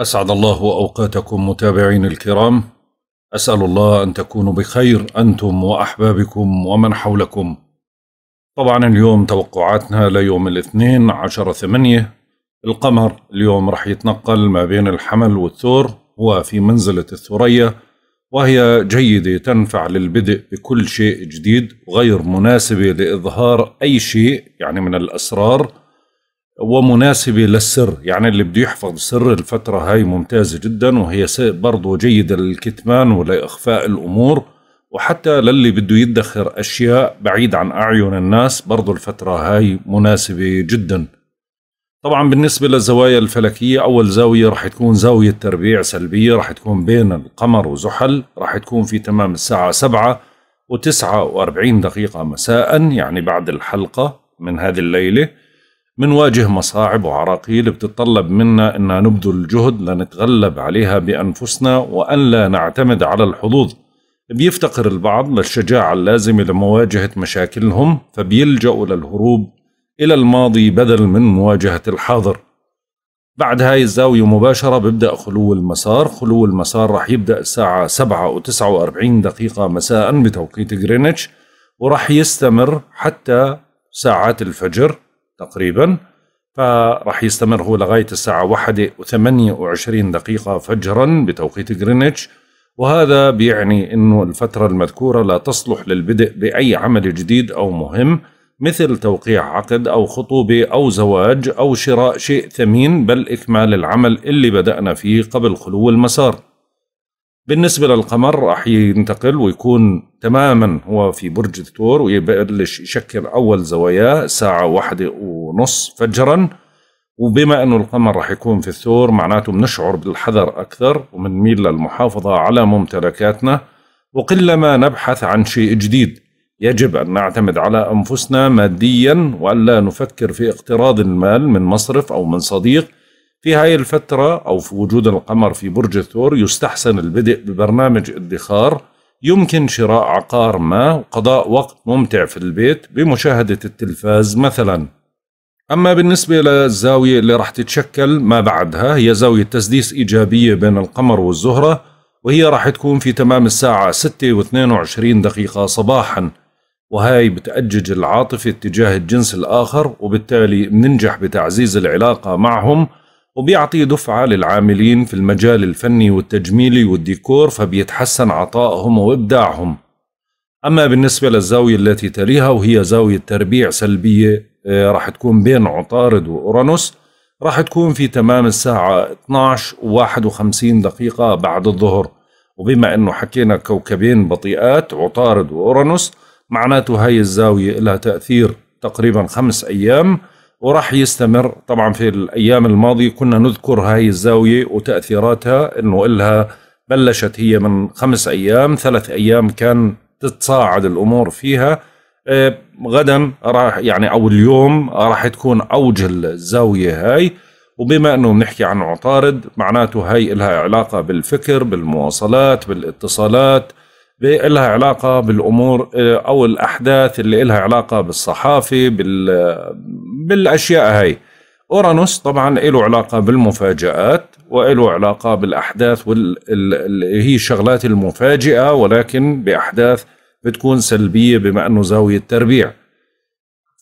أسعد الله أوقاتكم متابعين الكرام أسأل الله أن تكونوا بخير أنتم وأحبابكم ومن حولكم طبعا اليوم توقعاتنا ليوم الاثنين عشر ثمانية القمر اليوم رح يتنقل ما بين الحمل والثور وفي منزلة الثريا وهي جيدة تنفع للبدء بكل شيء جديد وغير مناسبة لإظهار أي شيء يعني من الأسرار ومناسبة للسر يعني اللي بده يحفظ سر الفترة هاي ممتازة جدا وهي برضو جيدة للكتمان ولإخفاء الأمور وحتى للي بده يدخر أشياء بعيد عن أعين الناس برضو الفترة هاي مناسبة جدا طبعا بالنسبة للزوايا الفلكية أول زاوية رح تكون زاوية تربيع سلبية رح تكون بين القمر وزحل رح تكون في تمام الساعة سبعة وتسعة وأربعين دقيقة مساء يعني بعد الحلقة من هذه الليلة منواجه مصاعب وعراقيل بتتطلب منا أن نبذل جهد لنتغلب عليها بأنفسنا وأن لا نعتمد على الحظوظ بيفتقر البعض للشجاعة اللازمة لمواجهة مشاكلهم فبيلجأوا للهروب إلى الماضي بدل من مواجهة الحاضر بعد هاي الزاوية مباشرة ببدأ خلو المسار خلو المسار رح يبدأ الساعة 7 و49 دقيقة مساء بتوقيت غرينتش ورح يستمر حتى ساعات الفجر تقريبا فراح يستمر هو لغاية الساعة 1 و28 دقيقة فجرا بتوقيت غرينتش وهذا بيعني أنه الفترة المذكورة لا تصلح للبدء بأي عمل جديد أو مهم مثل توقيع عقد أو خطوبة أو زواج أو شراء شيء ثمين بل إكمال العمل اللي بدأنا فيه قبل خلو المسار بالنسبة للقمر راح ينتقل ويكون تماما هو في برج الثور ويبلش يشكل أول زواياه ساعة واحدة ونص فجرا وبما أنه القمر راح يكون في الثور معناته بنشعر بالحذر أكثر وبنميل للمحافظة على ممتلكاتنا وقلما نبحث عن شيء جديد يجب أن نعتمد على أنفسنا ماديا وألا نفكر في اقتراض المال من مصرف أو من صديق في هاي الفترة أو في وجود القمر في برج الثور يستحسن البدء ببرنامج ادخار يمكن شراء عقار ما وقضاء وقت ممتع في البيت بمشاهدة التلفاز مثلا أما بالنسبة للزاوية اللي راح تتشكل ما بعدها هي زاوية تسديس إيجابية بين القمر والزهرة وهي راح تكون في تمام الساعة 6 و 22 دقيقة صباحا وهي بتأجج العاطفة اتجاه الجنس الآخر وبالتالي بننجح بتعزيز العلاقة معهم وبيعطي دفعة للعاملين في المجال الفني والتجميلي والديكور فبيتحسن عطائهم وإبداعهم أما بالنسبة للزاوية التي تليها وهي زاوية تربيع سلبية آه، راح تكون بين عطارد وأورانوس راح تكون في تمام الساعة 12 و 51 دقيقة بعد الظهر وبما أنه حكينا كوكبين بطيئات عطارد وأورانوس معناته هاي الزاوية لها تأثير تقريبا خمس أيام وراح يستمر طبعا في الأيام الماضية كنا نذكر هاي الزاوية وتأثيراتها أنه إلها بلشت هي من خمس أيام ثلاث أيام كان تتصاعد الأمور فيها آه، غدا راح يعني أو اليوم راح تكون أوج الزاوية هاي وبما أنه بنحكي عن عطارد معناته هاي إلها علاقة بالفكر بالمواصلات بالاتصالات لها علاقة بالأمور آه، أو الأحداث اللي لها علاقة بالصحافة بال بالاشياء هاي اورانوس طبعا له علاقه بالمفاجات وله علاقه بالاحداث واللي هي الشغلات المفاجئه ولكن باحداث بتكون سلبيه بما انه زاويه تربيع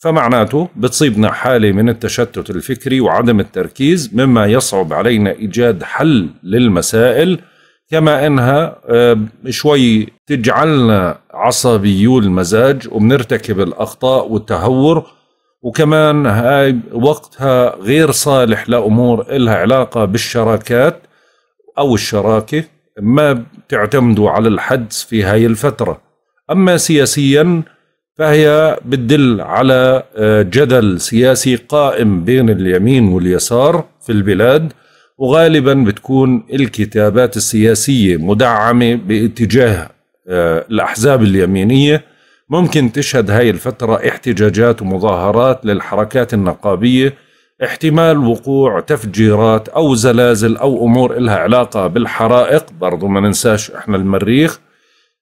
فمعناته بتصيبنا حاله من التشتت الفكري وعدم التركيز مما يصعب علينا ايجاد حل للمسائل كما انها آه، شوي تجعلنا عصبيو المزاج وبنرتكب الاخطاء والتهور وكمان هاي وقتها غير صالح لأمور إلها علاقة بالشراكات أو الشراكة ما بتعتمدوا على الحدس في هاي الفترة أما سياسيا فهي بتدل على آه، جدل سياسي قائم بين اليمين واليسار في البلاد وغالبا بتكون الكتابات السياسية مدعمة باتجاه آه، الأحزاب اليمينية ممكن تشهد هاي الفترة احتجاجات ومظاهرات للحركات النقابية احتمال وقوع تفجيرات أو زلازل أو أمور إلها علاقة بالحرائق برضو ما ننساش إحنا المريخ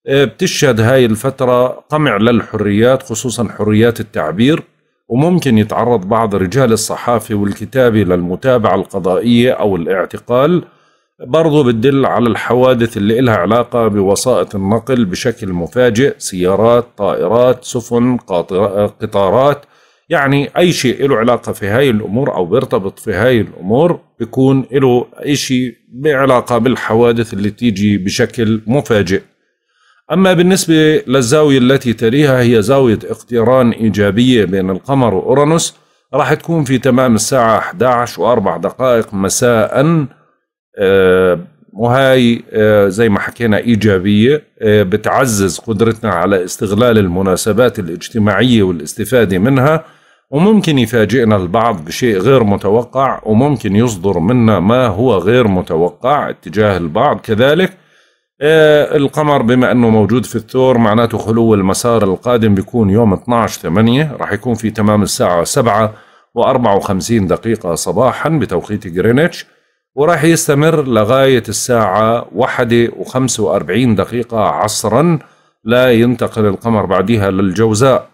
آه، بتشهد هاي الفترة قمع للحريات خصوصا حريات التعبير وممكن يتعرض بعض رجال الصحافة والكتابة للمتابعة القضائية أو الاعتقال برضو بتدل على الحوادث اللي إلها علاقة بوسائط النقل بشكل مفاجئ سيارات طائرات سفن قطارات يعني أي شيء له علاقة في هاي الأمور أو بيرتبط في هاي الأمور بيكون له شيء بعلاقة بالحوادث اللي تيجي بشكل مفاجئ أما بالنسبة للزاوية التي تليها هي زاوية اقتران إيجابية بين القمر وأورانوس راح تكون في تمام الساعة 11 و4 دقائق مساءً آه، وهاي آه، زي ما حكينا إيجابية آه، بتعزز قدرتنا على استغلال المناسبات الاجتماعية والاستفادة منها وممكن يفاجئنا البعض بشيء غير متوقع وممكن يصدر منا ما هو غير متوقع اتجاه البعض كذلك القمر بما انه موجود في الثور معناته خلو المسار القادم بيكون يوم 12 8 راح يكون في تمام الساعة 7 و54 دقيقة صباحا بتوقيت جرينتش وراح يستمر لغاية الساعة واحدة وخمسة وأربعين دقيقة عصرا لا ينتقل القمر بعدها للجوزاء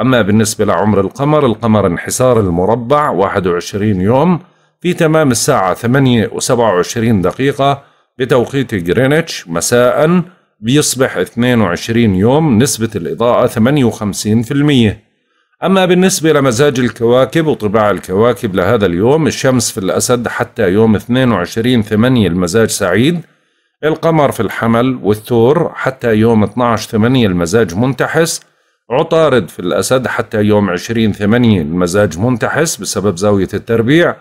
أما بالنسبة لعمر القمر القمر انحسار المربع 21 يوم في تمام الساعة ثمانية وسبعة وعشرين دقيقة بتوقيت جرينتش مساء بيصبح 22 يوم نسبة الإضاءة 58% أما بالنسبة لمزاج الكواكب وطباع الكواكب لهذا اليوم الشمس في الأسد حتى يوم 22 8 المزاج سعيد القمر في الحمل والثور حتى يوم 12 8 المزاج منتحس عطارد في الأسد حتى يوم 20 8 المزاج منتحس بسبب زاوية التربيع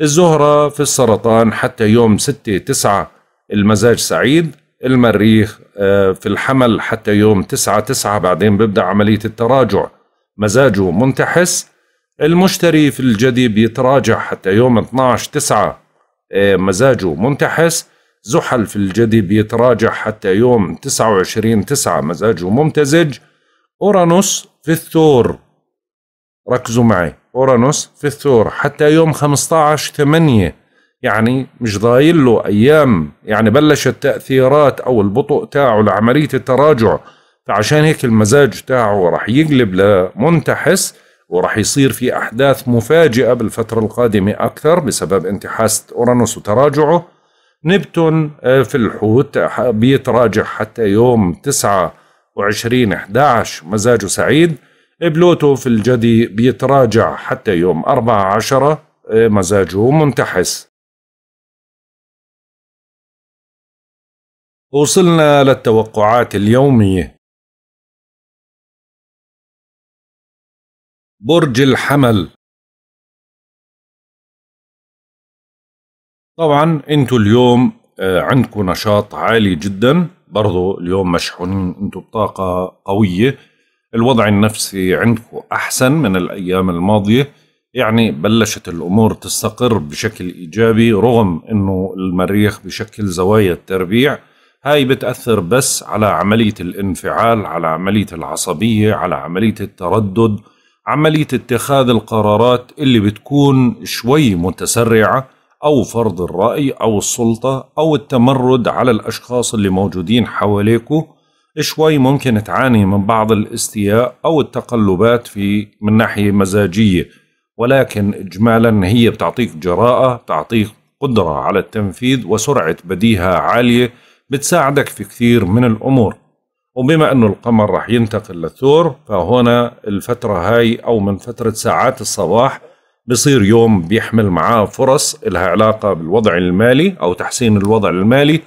الزهرة في السرطان حتى يوم 6 9 المزاج سعيد المريخ آه، في الحمل حتى يوم 9 9 بعدين ببدأ عملية التراجع مزاجه منتحس المشتري في الجدي بيتراجع حتى يوم 12 9 آه، مزاجه منتحس زحل في الجدي بيتراجع حتى يوم 29 9 مزاجه ممتزج أورانوس في الثور ركزوا معي أورانوس في الثور حتى يوم 15 8 يعني مش ضايل له أيام يعني بلشت تأثيرات أو البطء تاعه لعملية التراجع فعشان هيك المزاج تاعه راح يقلب لمنتحس وراح يصير في أحداث مفاجئة بالفترة القادمة أكثر بسبب انتحاس أورانوس وتراجعه نبتون آه، في الحوت بيتراجع حتى يوم 29 11 مزاجه سعيد بلوتو في الجدي بيتراجع حتى يوم 14 آه، مزاجه منتحس وصلنا للتوقعات اليومية برج الحمل طبعا انتوا اليوم آه، عندكم نشاط عالي جدا برضو اليوم مشحونين انتوا بطاقة قوية الوضع النفسي عندكم أحسن من الأيام الماضية يعني بلشت الأمور تستقر بشكل إيجابي رغم أنه المريخ بشكل زوايا التربيع هاي بتأثر بس على عملية الانفعال على عملية العصبية على عملية التردد عملية اتخاذ القرارات اللي بتكون شوي متسرعة أو فرض الرأي أو السلطة أو التمرد على الأشخاص اللي موجودين حواليكو شوي ممكن تعاني من بعض الاستياء أو التقلبات في من ناحية مزاجية ولكن إجمالا هي بتعطيك جراءة تعطيك قدرة على التنفيذ وسرعة بديهة عالية بتساعدك في كثير من الأمور وبما أنه القمر راح ينتقل للثور فهنا الفترة هاي أو من فترة ساعات الصباح بصير يوم بيحمل معاه فرص لها علاقة بالوضع المالي أو تحسين الوضع المالي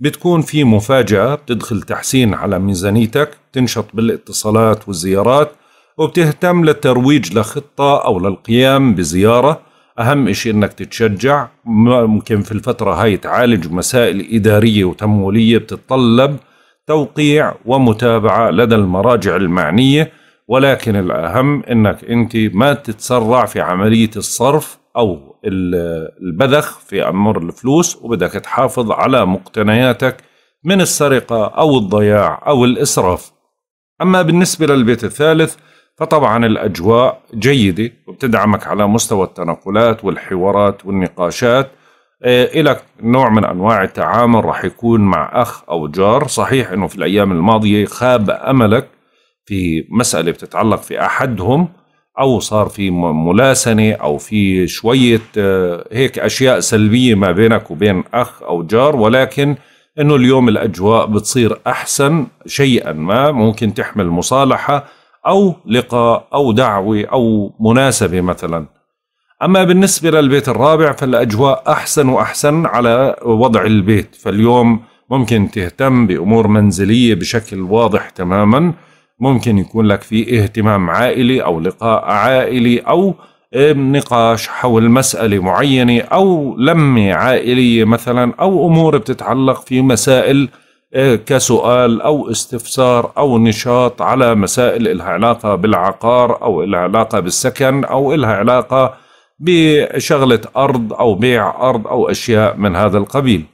بتكون في مفاجأة بتدخل تحسين على ميزانيتك تنشط بالاتصالات والزيارات وبتهتم للترويج لخطة أو للقيام بزيارة أهم شيء أنك تتشجع ممكن في الفترة هاي تعالج مسائل إدارية وتمويلية بتتطلب توقيع ومتابعة لدى المراجع المعنية ولكن الأهم أنك أنت ما تتسرع في عملية الصرف أو البذخ في أمر الفلوس وبدك تحافظ على مقتنياتك من السرقة أو الضياع أو الإسراف أما بالنسبة للبيت الثالث فطبعا الأجواء جيدة وبتدعمك على مستوى التنقلات والحوارات والنقاشات آه، إلى نوع من أنواع التعامل راح يكون مع أخ أو جار صحيح أنه في الأيام الماضية خاب أملك في مسألة بتتعلق في أحدهم أو صار في ملاسنة أو في شوية آه، هيك أشياء سلبية ما بينك وبين أخ أو جار ولكن أنه اليوم الأجواء بتصير أحسن شيئا ما ممكن تحمل مصالحة أو لقاء أو دعوة أو مناسبة مثلاً أما بالنسبة للبيت الرابع فالأجواء أحسن وأحسن على وضع البيت فاليوم ممكن تهتم بأمور منزلية بشكل واضح تماما ممكن يكون لك في اهتمام عائلي أو لقاء عائلي أو نقاش حول مسألة معينة أو لمة عائلية مثلا أو أمور بتتعلق في مسائل آه، كسؤال أو استفسار أو نشاط على مسائل إلها علاقة بالعقار أو إلها علاقة بالسكن أو إلها علاقة بشغلة أرض أو بيع أرض أو أشياء من هذا القبيل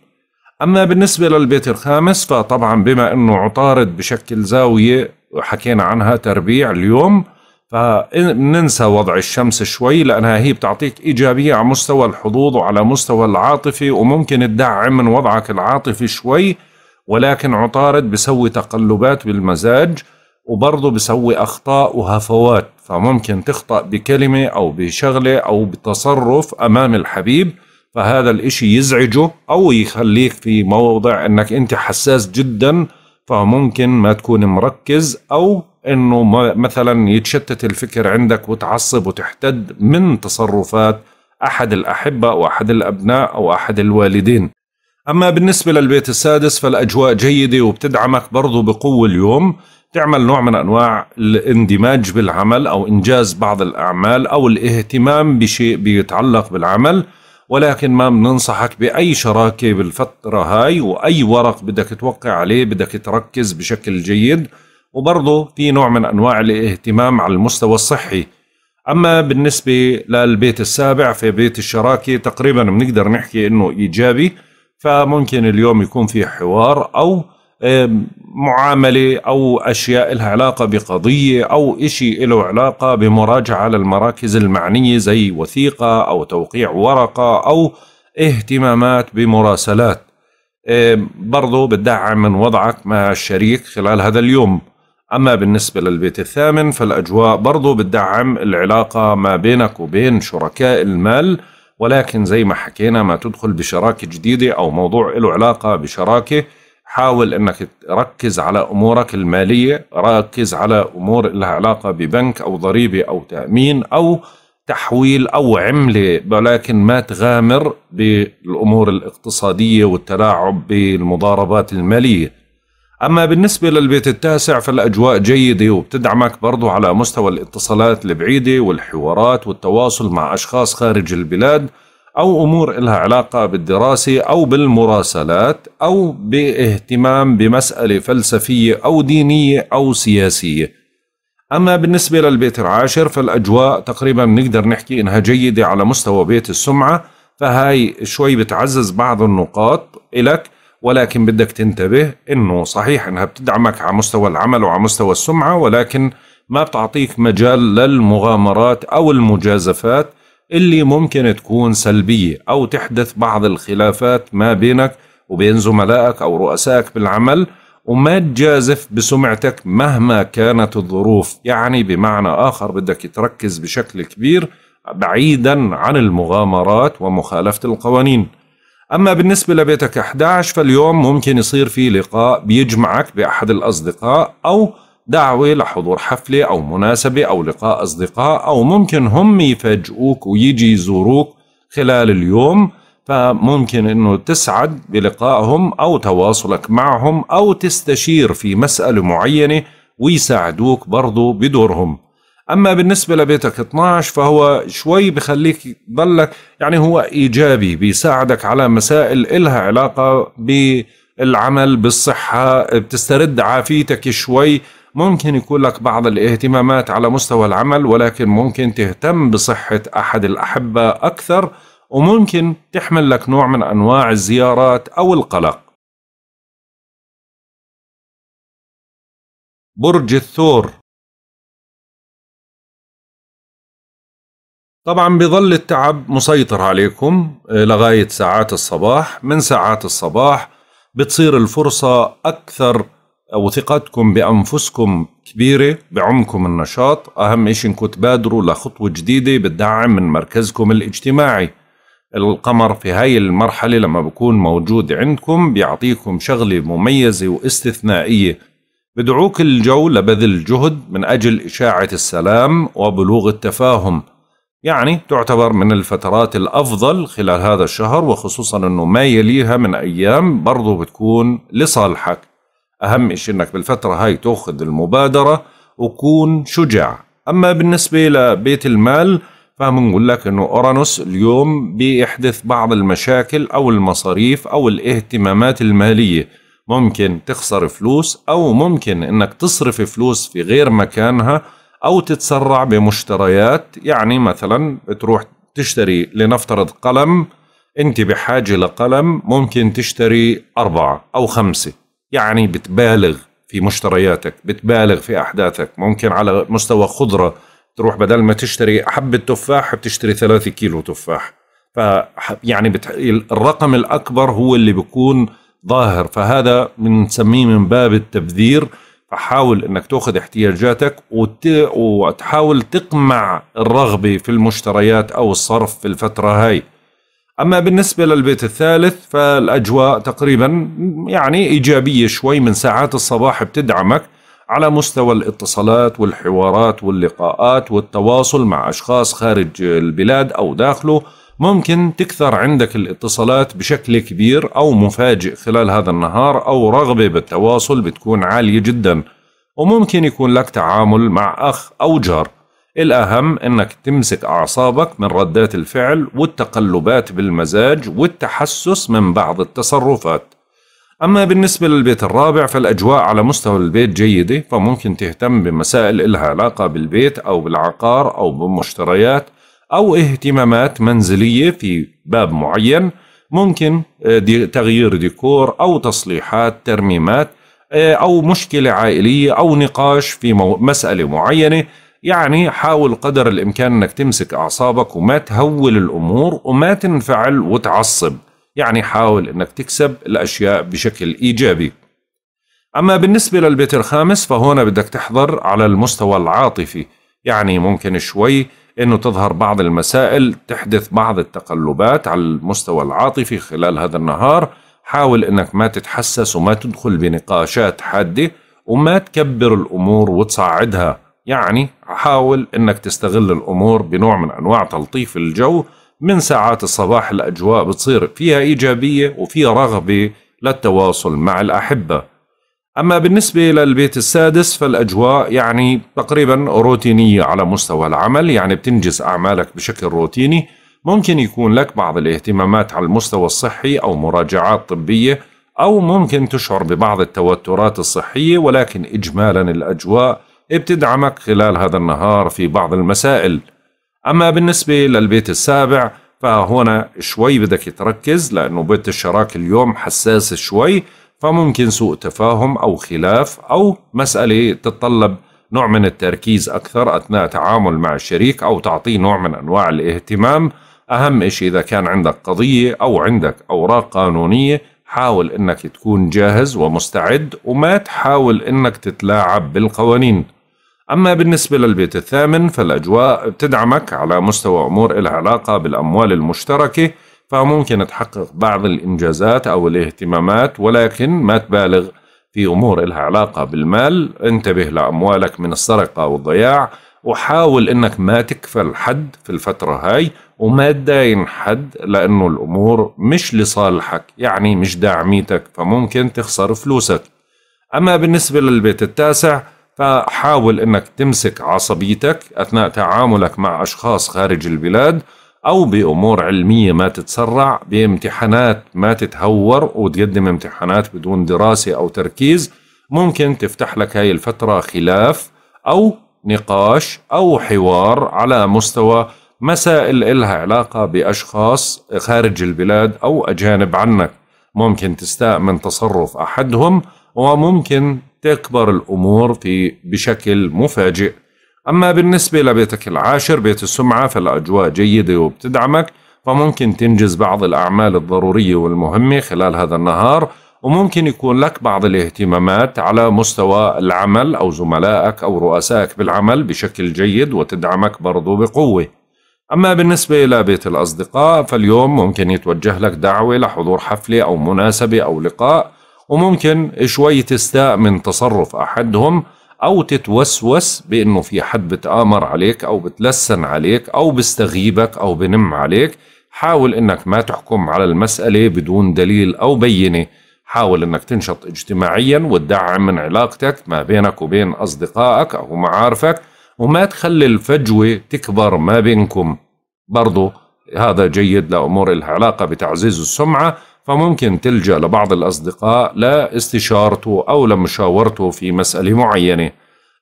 أما بالنسبة للبيت الخامس فطبعا بما أنه عطارد بشكل زاوية وحكينا عنها تربيع اليوم فننسى وضع الشمس شوي لأنها هي بتعطيك إيجابية على مستوى الحظوظ وعلى مستوى العاطفي وممكن تدعم من وضعك العاطفي شوي ولكن عطارد بسوي تقلبات بالمزاج وبرضه بسوي اخطاء وهفوات فممكن تخطأ بكلمة او بشغلة او بتصرف امام الحبيب فهذا الاشي يزعجه او يخليك في موضع انك انت حساس جدا فممكن ما تكون مركز او انه مثلا يتشتت الفكر عندك وتعصب وتحتد من تصرفات احد الاحبه او احد الابناء او احد الوالدين. اما بالنسبه للبيت السادس فالاجواء جيده وبتدعمك برضه بقوه اليوم تعمل نوع من انواع الاندماج بالعمل او انجاز بعض الاعمال او الاهتمام بشيء بيتعلق بالعمل ولكن ما بننصحك باي شراكه بالفتره هاي واي ورق بدك توقع عليه بدك تركز بشكل جيد وبرضه في نوع من انواع الاهتمام على المستوى الصحي اما بالنسبه للبيت السابع في بيت الشراكه تقريبا بنقدر نحكي انه ايجابي فممكن اليوم يكون في حوار او معاملة أو أشياء لها علاقة بقضية أو إشي له علاقة بمراجعة للمراكز المعنية زي وثيقة أو توقيع ورقة أو اهتمامات بمراسلات برضو بتدعم من وضعك مع الشريك خلال هذا اليوم أما بالنسبة للبيت الثامن فالأجواء برضو بتدعم العلاقة ما بينك وبين شركاء المال ولكن زي ما حكينا ما تدخل بشراكة جديدة أو موضوع له علاقة بشراكة حاول انك تركز على امورك الماليه ركز على امور لها علاقه ببنك او ضريبه او تامين او تحويل او عمله ولكن ما تغامر بالامور الاقتصاديه والتلاعب بالمضاربات الماليه. اما بالنسبه للبيت التاسع فالاجواء جيده وبتدعمك برضو على مستوى الاتصالات البعيده والحوارات والتواصل مع اشخاص خارج البلاد أو أمور لها علاقة بالدراسة أو بالمراسلات أو باهتمام بمسألة فلسفية أو دينية أو سياسية أما بالنسبة للبيت العاشر فالأجواء تقريبا نقدر نحكي إنها جيدة على مستوى بيت السمعة فهاي شوي بتعزز بعض النقاط إلك ولكن بدك تنتبه إنه صحيح إنها بتدعمك على مستوى العمل وعلى مستوى السمعة ولكن ما بتعطيك مجال للمغامرات أو المجازفات اللي ممكن تكون سلبية أو تحدث بعض الخلافات ما بينك وبين زملائك أو رؤسائك بالعمل وما تجازف بسمعتك مهما كانت الظروف يعني بمعنى آخر بدك تركز بشكل كبير بعيدا عن المغامرات ومخالفة القوانين أما بالنسبة لبيتك 11 فاليوم ممكن يصير في لقاء بيجمعك بأحد الأصدقاء أو دعوة لحضور حفلة أو مناسبة أو لقاء أصدقاء أو ممكن هم يفاجئوك ويجي يزوروك خلال اليوم فممكن أنه تسعد بلقائهم أو تواصلك معهم أو تستشير في مسألة معينة ويساعدوك برضو بدورهم أما بالنسبة لبيتك 12 فهو شوي بخليك ضلك يعني هو إيجابي بيساعدك على مسائل إلها علاقة بالعمل بالصحة بتسترد عافيتك شوي ممكن يكون لك بعض الاهتمامات على مستوى العمل ولكن ممكن تهتم بصحة أحد الأحبة أكثر وممكن تحمل لك نوع من أنواع الزيارات أو القلق برج الثور طبعا بظل التعب مسيطر عليكم آه، لغاية ساعات الصباح من ساعات الصباح بتصير الفرصة أكثر وثقتكم بأنفسكم كبيرة بعمكم النشاط أهم إشي أنكم تبادروا لخطوة جديدة بتدعم من مركزكم الاجتماعي القمر في هاي المرحلة لما بكون موجود عندكم بيعطيكم شغلة مميزة واستثنائية بدعوك الجو لبذل جهد من أجل إشاعة السلام وبلوغ التفاهم يعني تعتبر من الفترات الأفضل خلال هذا الشهر وخصوصا أنه ما يليها من أيام برضو بتكون لصالحك أهم شيء أنك بالفترة هاي تأخذ المبادرة وكون شجاع أما بالنسبة لبيت المال فمنقول لك أنه أورانوس اليوم بيحدث بعض المشاكل أو المصاريف أو الاهتمامات المالية ممكن تخسر فلوس أو ممكن أنك تصرف فلوس في غير مكانها أو تتسرع بمشتريات يعني مثلا بتروح تشتري لنفترض قلم أنت بحاجة لقلم ممكن تشتري أربعة أو خمسة يعني بتبالغ في مشترياتك بتبالغ في أحداثك ممكن على مستوى خضرة تروح بدل ما تشتري حبة تفاح بتشتري ثلاثة كيلو تفاح ف يعني بتح... الرقم الأكبر هو اللي بيكون ظاهر فهذا بنسميه من, من باب التبذير فحاول انك تاخذ احتياجاتك وت... وتحاول تقمع الرغبه في المشتريات او الصرف في الفتره هاي أما بالنسبة للبيت الثالث فالأجواء تقريبا يعني إيجابية شوي من ساعات الصباح بتدعمك على مستوى الاتصالات والحوارات واللقاءات والتواصل مع أشخاص خارج البلاد أو داخله ممكن تكثر عندك الاتصالات بشكل كبير أو مفاجئ خلال هذا النهار أو رغبة بالتواصل بتكون عالية جدا وممكن يكون لك تعامل مع أخ أو جار الأهم أنك تمسك أعصابك من ردات الفعل والتقلبات بالمزاج والتحسس من بعض التصرفات أما بالنسبة للبيت الرابع فالأجواء على مستوى البيت جيدة فممكن تهتم بمسائل إلها علاقة بالبيت أو بالعقار أو بالمشتريات أو اهتمامات منزلية في باب معين ممكن آه، تغيير ديكور أو تصليحات ترميمات آه، أو مشكلة عائلية أو نقاش في مسألة معينة يعني حاول قدر الإمكان أنك تمسك أعصابك وما تهول الأمور وما تنفعل وتعصب يعني حاول أنك تكسب الأشياء بشكل إيجابي أما بالنسبة للبيت الخامس فهنا بدك تحضر على المستوى العاطفي يعني ممكن شوي أنه تظهر بعض المسائل تحدث بعض التقلبات على المستوى العاطفي خلال هذا النهار حاول أنك ما تتحسس وما تدخل بنقاشات حادة وما تكبر الأمور وتصعدها يعني حاول أنك تستغل الأمور بنوع من أنواع تلطيف الجو من ساعات الصباح الأجواء بتصير فيها إيجابية وفيها رغبة للتواصل مع الأحبة أما بالنسبة للبيت السادس فالأجواء يعني تقريبا روتينية على مستوى العمل يعني بتنجز أعمالك بشكل روتيني ممكن يكون لك بعض الاهتمامات على المستوى الصحي أو مراجعات طبية أو ممكن تشعر ببعض التوترات الصحية ولكن إجمالا الأجواء بتدعمك خلال هذا النهار في بعض المسائل أما بالنسبة للبيت السابع فهنا شوي بدك تركز لأنه بيت الشراك اليوم حساس شوي فممكن سوء تفاهم أو خلاف أو مسألة تتطلب نوع من التركيز أكثر أثناء تعامل مع الشريك أو تعطيه نوع من أنواع الاهتمام أهم شيء إذا كان عندك قضية أو عندك أوراق قانونية حاول انك تكون جاهز ومستعد وما تحاول انك تتلاعب بالقوانين أما بالنسبة للبيت الثامن فالأجواء بتدعمك على مستوى أمور إلها علاقة بالأموال المشتركة فممكن تحقق بعض الإنجازات أو الاهتمامات ولكن ما تبالغ في أمور إلها علاقة بالمال انتبه لأموالك من السرقة والضياع وحاول انك ما تكفل حد في الفترة هاي وما تداين حد لانه الامور مش لصالحك يعني مش داعميتك فممكن تخسر فلوسك اما بالنسبة للبيت التاسع فحاول انك تمسك عصبيتك اثناء تعاملك مع اشخاص خارج البلاد او بامور علميه ما تتسرع بامتحانات ما تتهور وتقدم امتحانات بدون دراسه او تركيز ممكن تفتح لك هاي الفتره خلاف او نقاش أو حوار على مستوى مسائل إلها علاقة بأشخاص خارج البلاد أو أجانب عنك ممكن تستاء من تصرف أحدهم وممكن تكبر الأمور في بشكل مفاجئ أما بالنسبة لبيتك العاشر بيت السمعة فالأجواء جيدة وبتدعمك فممكن تنجز بعض الأعمال الضرورية والمهمة خلال هذا النهار وممكن يكون لك بعض الاهتمامات على مستوى العمل أو زملائك أو رؤسائك بالعمل بشكل جيد وتدعمك برضو بقوة أما بالنسبة إلى بيت الأصدقاء فاليوم ممكن يتوجه لك دعوة لحضور حفلة أو مناسبة أو لقاء وممكن شوي تستاء من تصرف أحدهم أو تتوسوس بأنه في حد بتآمر عليك أو بتلسن عليك أو بستغيبك أو بنم عليك حاول أنك ما تحكم على المسألة بدون دليل أو بينة حاول انك تنشط اجتماعيا وتدعم من علاقتك ما بينك وبين اصدقائك او معارفك وما تخلي الفجوه تكبر ما بينكم برضو هذا جيد لامور العلاقه بتعزيز السمعه فممكن تلجا لبعض الاصدقاء لاستشارته او لمشاورته في مساله معينه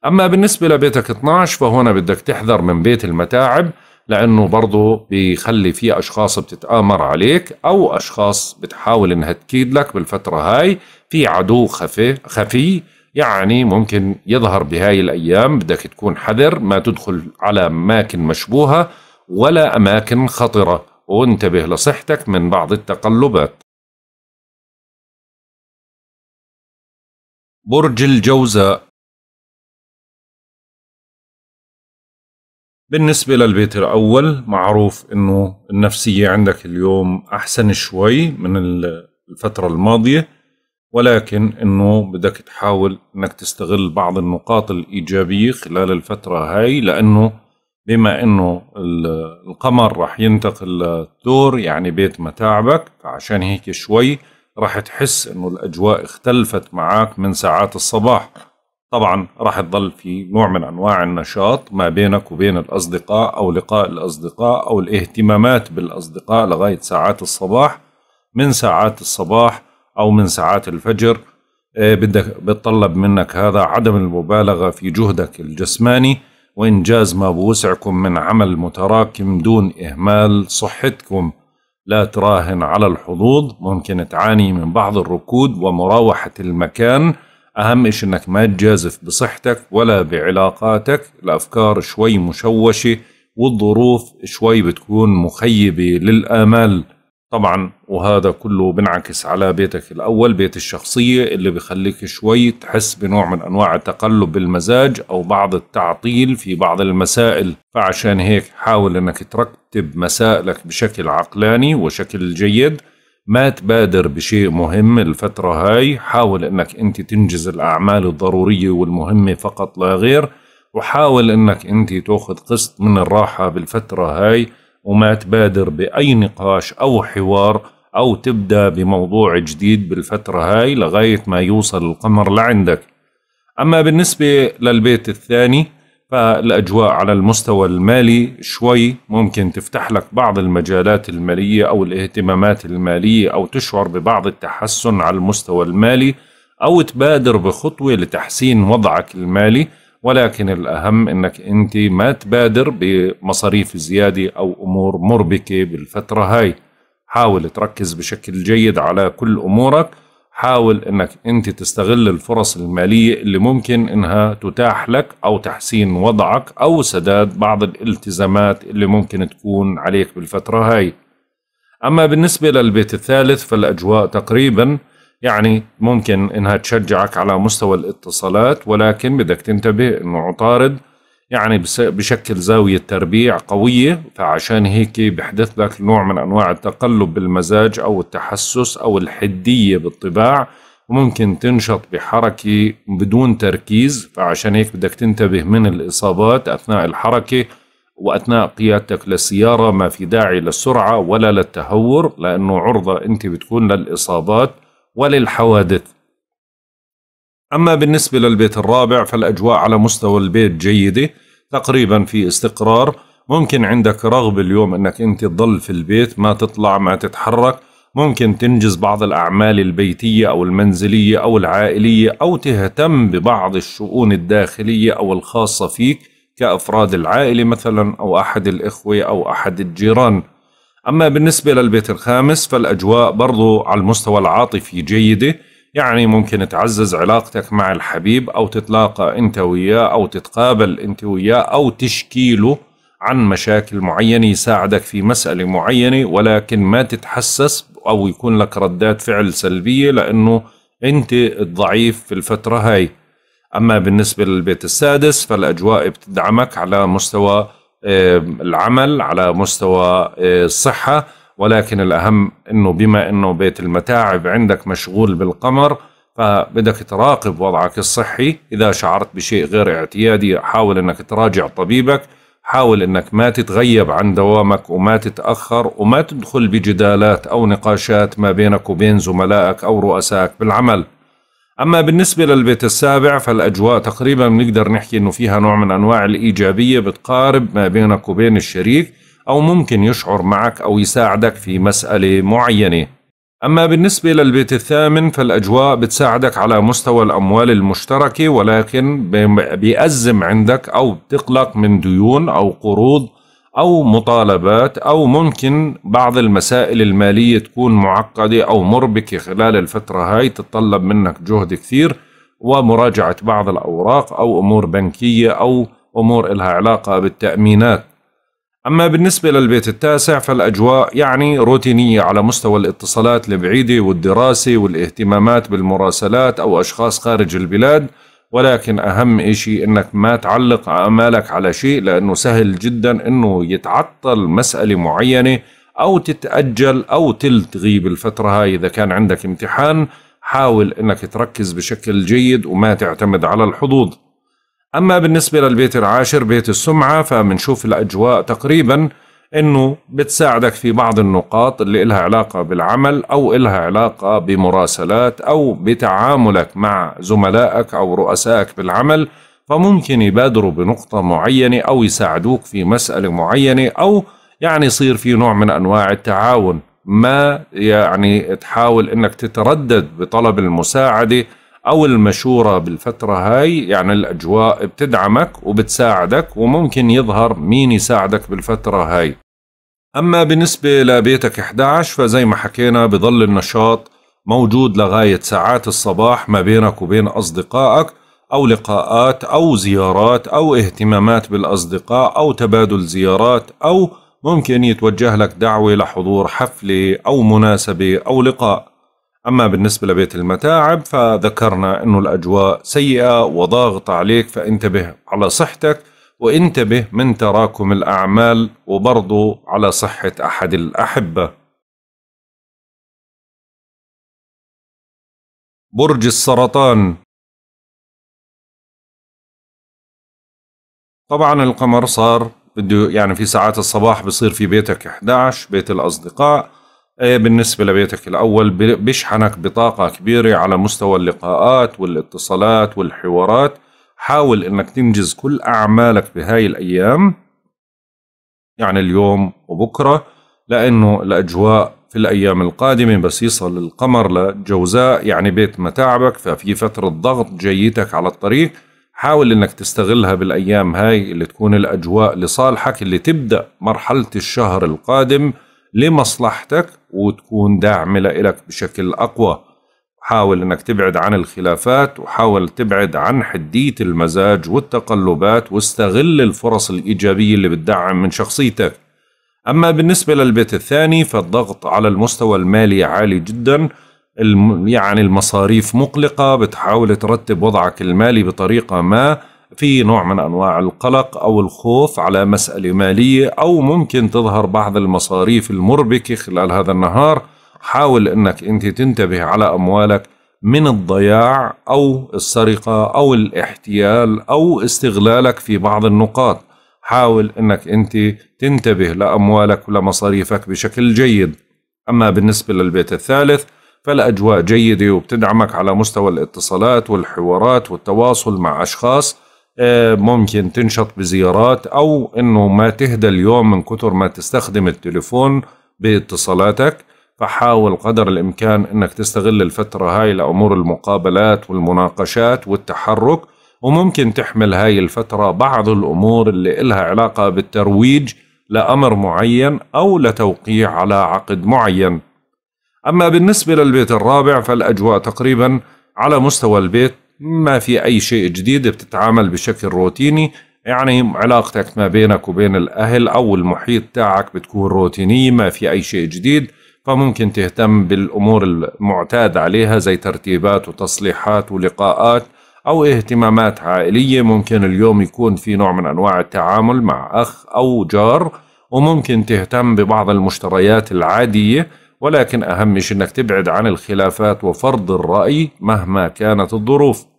اما بالنسبه لبيتك 12 فهنا بدك تحذر من بيت المتاعب لانه برضه بيخلي في اشخاص بتتامر عليك او اشخاص بتحاول انها تكيد لك بالفتره هاي في عدو خفي خفي يعني ممكن يظهر بهاي الايام بدك تكون حذر ما تدخل على اماكن مشبوهه ولا اماكن خطره وانتبه لصحتك من بعض التقلبات برج الجوزاء بالنسبة للبيت الأول معروف أنه النفسية عندك اليوم أحسن شوي من الفترة الماضية ولكن أنه بدك تحاول أنك تستغل بعض النقاط الإيجابية خلال الفترة هاي لأنه بما أنه القمر رح ينتقل للثور يعني بيت متاعبك فعشان هيك شوي رح تحس أنه الأجواء اختلفت معك من ساعات الصباح طبعا راح تضل في نوع من انواع النشاط ما بينك وبين الاصدقاء او لقاء الاصدقاء او الاهتمامات بالاصدقاء لغايه ساعات الصباح من ساعات الصباح او من ساعات الفجر إيه، بدك بتطلب منك هذا عدم المبالغه في جهدك الجسماني وانجاز ما بوسعكم من عمل متراكم دون اهمال صحتكم لا تراهن على الحظوظ ممكن تعاني من بعض الركود ومراوحه المكان أهم شيء أنك ما تجازف بصحتك ولا بعلاقاتك الأفكار شوي مشوشة والظروف شوي بتكون مخيبة للآمال طبعا وهذا كله بنعكس على بيتك الأول بيت الشخصية اللي بخليك شوي تحس بنوع من أنواع التقلب بالمزاج أو بعض التعطيل في بعض المسائل فعشان هيك حاول أنك ترتب مسائلك بشكل عقلاني وشكل جيد ما تبادر بشيء مهم الفترة هاي حاول انك انت تنجز الاعمال الضرورية والمهمة فقط لا غير وحاول انك انت تاخذ قسط من الراحة بالفترة هاي وما تبادر باي نقاش او حوار او تبدأ بموضوع جديد بالفترة هاي لغاية ما يوصل القمر لعندك اما بالنسبة للبيت الثاني فالأجواء على المستوى المالي شوي ممكن تفتح لك بعض المجالات المالية أو الاهتمامات المالية أو تشعر ببعض التحسن على المستوى المالي أو تبادر بخطوة لتحسين وضعك المالي ولكن الأهم أنك أنت ما تبادر بمصاريف زيادة أو أمور مربكة بالفترة هاي حاول تركز بشكل جيد على كل أمورك حاول انك انت تستغل الفرص المالية اللي ممكن انها تتاح لك او تحسين وضعك او سداد بعض الالتزامات اللي ممكن تكون عليك بالفترة هاي اما بالنسبة للبيت الثالث فالاجواء تقريبا يعني ممكن انها تشجعك على مستوى الاتصالات ولكن بدك تنتبه انه عطارد يعني بشكل زاوية تربيع قوية فعشان هيك بحدث لك نوع من أنواع التقلب بالمزاج أو التحسس أو الحدية بالطباع وممكن تنشط بحركة بدون تركيز فعشان هيك بدك تنتبه من الإصابات أثناء الحركة وأثناء قيادتك للسيارة ما في داعي للسرعة ولا للتهور لأنه عرضة أنت بتكون للإصابات وللحوادث أما بالنسبة للبيت الرابع فالأجواء على مستوى البيت جيدة تقريبا في استقرار ممكن عندك رغبة اليوم أنك أنت تضل في البيت ما تطلع ما تتحرك ممكن تنجز بعض الأعمال البيتية أو المنزلية أو العائلية أو تهتم ببعض الشؤون الداخلية أو الخاصة فيك كأفراد العائلة مثلا أو أحد الإخوة أو أحد الجيران أما بالنسبة للبيت الخامس فالأجواء برضو على المستوى العاطفي جيدة يعني ممكن تعزز علاقتك مع الحبيب أو تتلاقى أنت وياه أو تتقابل أنت وياه أو تشكيله عن مشاكل معينة يساعدك في مسألة معينة ولكن ما تتحسس أو يكون لك ردات فعل سلبية لأنه أنت الضعيف في الفترة هاي أما بالنسبة للبيت السادس فالأجواء بتدعمك على مستوى العمل على مستوى آه، الصحة ولكن الأهم أنه بما أنه بيت المتاعب عندك مشغول بالقمر فبدك تراقب وضعك الصحي إذا شعرت بشيء غير اعتيادي حاول أنك تراجع طبيبك حاول أنك ما تتغيب عن دوامك وما تتأخر وما تدخل بجدالات أو نقاشات ما بينك وبين زملائك أو رؤسائك بالعمل أما بالنسبة للبيت السابع فالأجواء تقريبا بنقدر نحكي أنه فيها نوع من أنواع الإيجابية بتقارب ما بينك وبين الشريك أو ممكن يشعر معك أو يساعدك في مسألة معينة أما بالنسبة للبيت الثامن فالأجواء بتساعدك على مستوى الأموال المشتركة ولكن بيأزم عندك أو بتقلق من ديون أو قروض أو مطالبات أو ممكن بعض المسائل المالية تكون معقدة أو مربكة خلال الفترة هاي تتطلب منك جهد كثير ومراجعة بعض الأوراق أو أمور بنكية أو أمور إلها علاقة بالتأمينات أما بالنسبة للبيت التاسع فالأجواء يعني روتينية على مستوى الاتصالات البعيدة والدراسة والاهتمامات بالمراسلات أو أشخاص خارج البلاد ولكن أهم إشي أنك ما تعلق آمالك على شيء لأنه سهل جدا أنه يتعطل مسألة معينة أو تتأجل أو تلتغي بالفترة هاي إذا كان عندك امتحان حاول أنك تركز بشكل جيد وما تعتمد على الحظوظ أما بالنسبة للبيت العاشر بيت السمعة فمنشوف الأجواء تقريبا أنه بتساعدك في بعض النقاط اللي إلها علاقة بالعمل أو إلها علاقة بمراسلات أو بتعاملك مع زملائك أو رؤسائك بالعمل فممكن يبادروا بنقطة معينة أو يساعدوك في مسألة معينة أو يعني يصير في نوع من أنواع التعاون ما يعني تحاول أنك تتردد بطلب المساعدة أو المشورة بالفترة هاي يعني الأجواء بتدعمك وبتساعدك وممكن يظهر مين يساعدك بالفترة هاي أما بالنسبة لبيتك 11 فزي ما حكينا بظل النشاط موجود لغاية ساعات الصباح ما بينك وبين أصدقائك أو لقاءات أو زيارات أو اهتمامات بالأصدقاء أو تبادل زيارات أو ممكن يتوجه لك دعوة لحضور حفلة أو مناسبة أو لقاء أما بالنسبة لبيت المتاعب فذكرنا أنه الأجواء سيئة وضاغطة عليك فانتبه على صحتك وانتبه من تراكم الأعمال وبرضو على صحة أحد الأحبة برج السرطان طبعا القمر صار بده يعني في ساعات الصباح بصير في بيتك 11 بيت الأصدقاء إيه، بالنسبة لبيتك الأول بيشحنك بطاقة كبيرة على مستوى اللقاءات والاتصالات والحوارات حاول أنك تنجز كل أعمالك بهاي الأيام يعني اليوم وبكرة لأنه الأجواء في الأيام القادمة بس يصل القمر لجوزاء يعني بيت متاعبك ففي فترة ضغط جيتك على الطريق حاول انك تستغلها بالايام هاي اللي تكون الاجواء لصالحك اللي تبدا مرحله الشهر القادم لمصلحتك وتكون داعمة لإلك بشكل أقوى حاول أنك تبعد عن الخلافات وحاول تبعد عن حدية المزاج والتقلبات واستغل الفرص الإيجابية اللي بتدعم من شخصيتك أما بالنسبة للبيت الثاني فالضغط على المستوى المالي عالي جدا يعني المصاريف مقلقة بتحاول ترتب وضعك المالي بطريقة ما في نوع من انواع القلق او الخوف على مساله ماليه او ممكن تظهر بعض المصاريف المربكه خلال هذا النهار حاول انك انت تنتبه على اموالك من الضياع او السرقه او الاحتيال او استغلالك في بعض النقاط حاول انك انت تنتبه لاموالك ولمصاريفك بشكل جيد اما بالنسبه للبيت الثالث فالاجواء جيده وبتدعمك على مستوى الاتصالات والحوارات والتواصل مع اشخاص آه، ممكن تنشط بزيارات او انه ما تهدى اليوم من كتر ما تستخدم التليفون باتصالاتك فحاول قدر الامكان انك تستغل الفتره هاي لامور المقابلات والمناقشات والتحرك وممكن تحمل هاي الفتره بعض الامور اللي إلها علاقه بالترويج لامر معين او لتوقيع على عقد معين اما بالنسبه للبيت الرابع فالاجواء تقريبا على مستوى البيت ما في أي شيء جديد بتتعامل بشكل روتيني يعني علاقتك ما بينك وبين الأهل أو المحيط تاعك بتكون روتينية ما في أي شيء جديد فممكن تهتم بالأمور المعتاد عليها زي ترتيبات وتصليحات ولقاءات أو اهتمامات عائلية ممكن اليوم يكون في نوع من أنواع التعامل مع أخ أو جار وممكن تهتم ببعض المشتريات العادية ولكن أهم شيء أنك تبعد عن الخلافات وفرض الرأي مهما كانت الظروف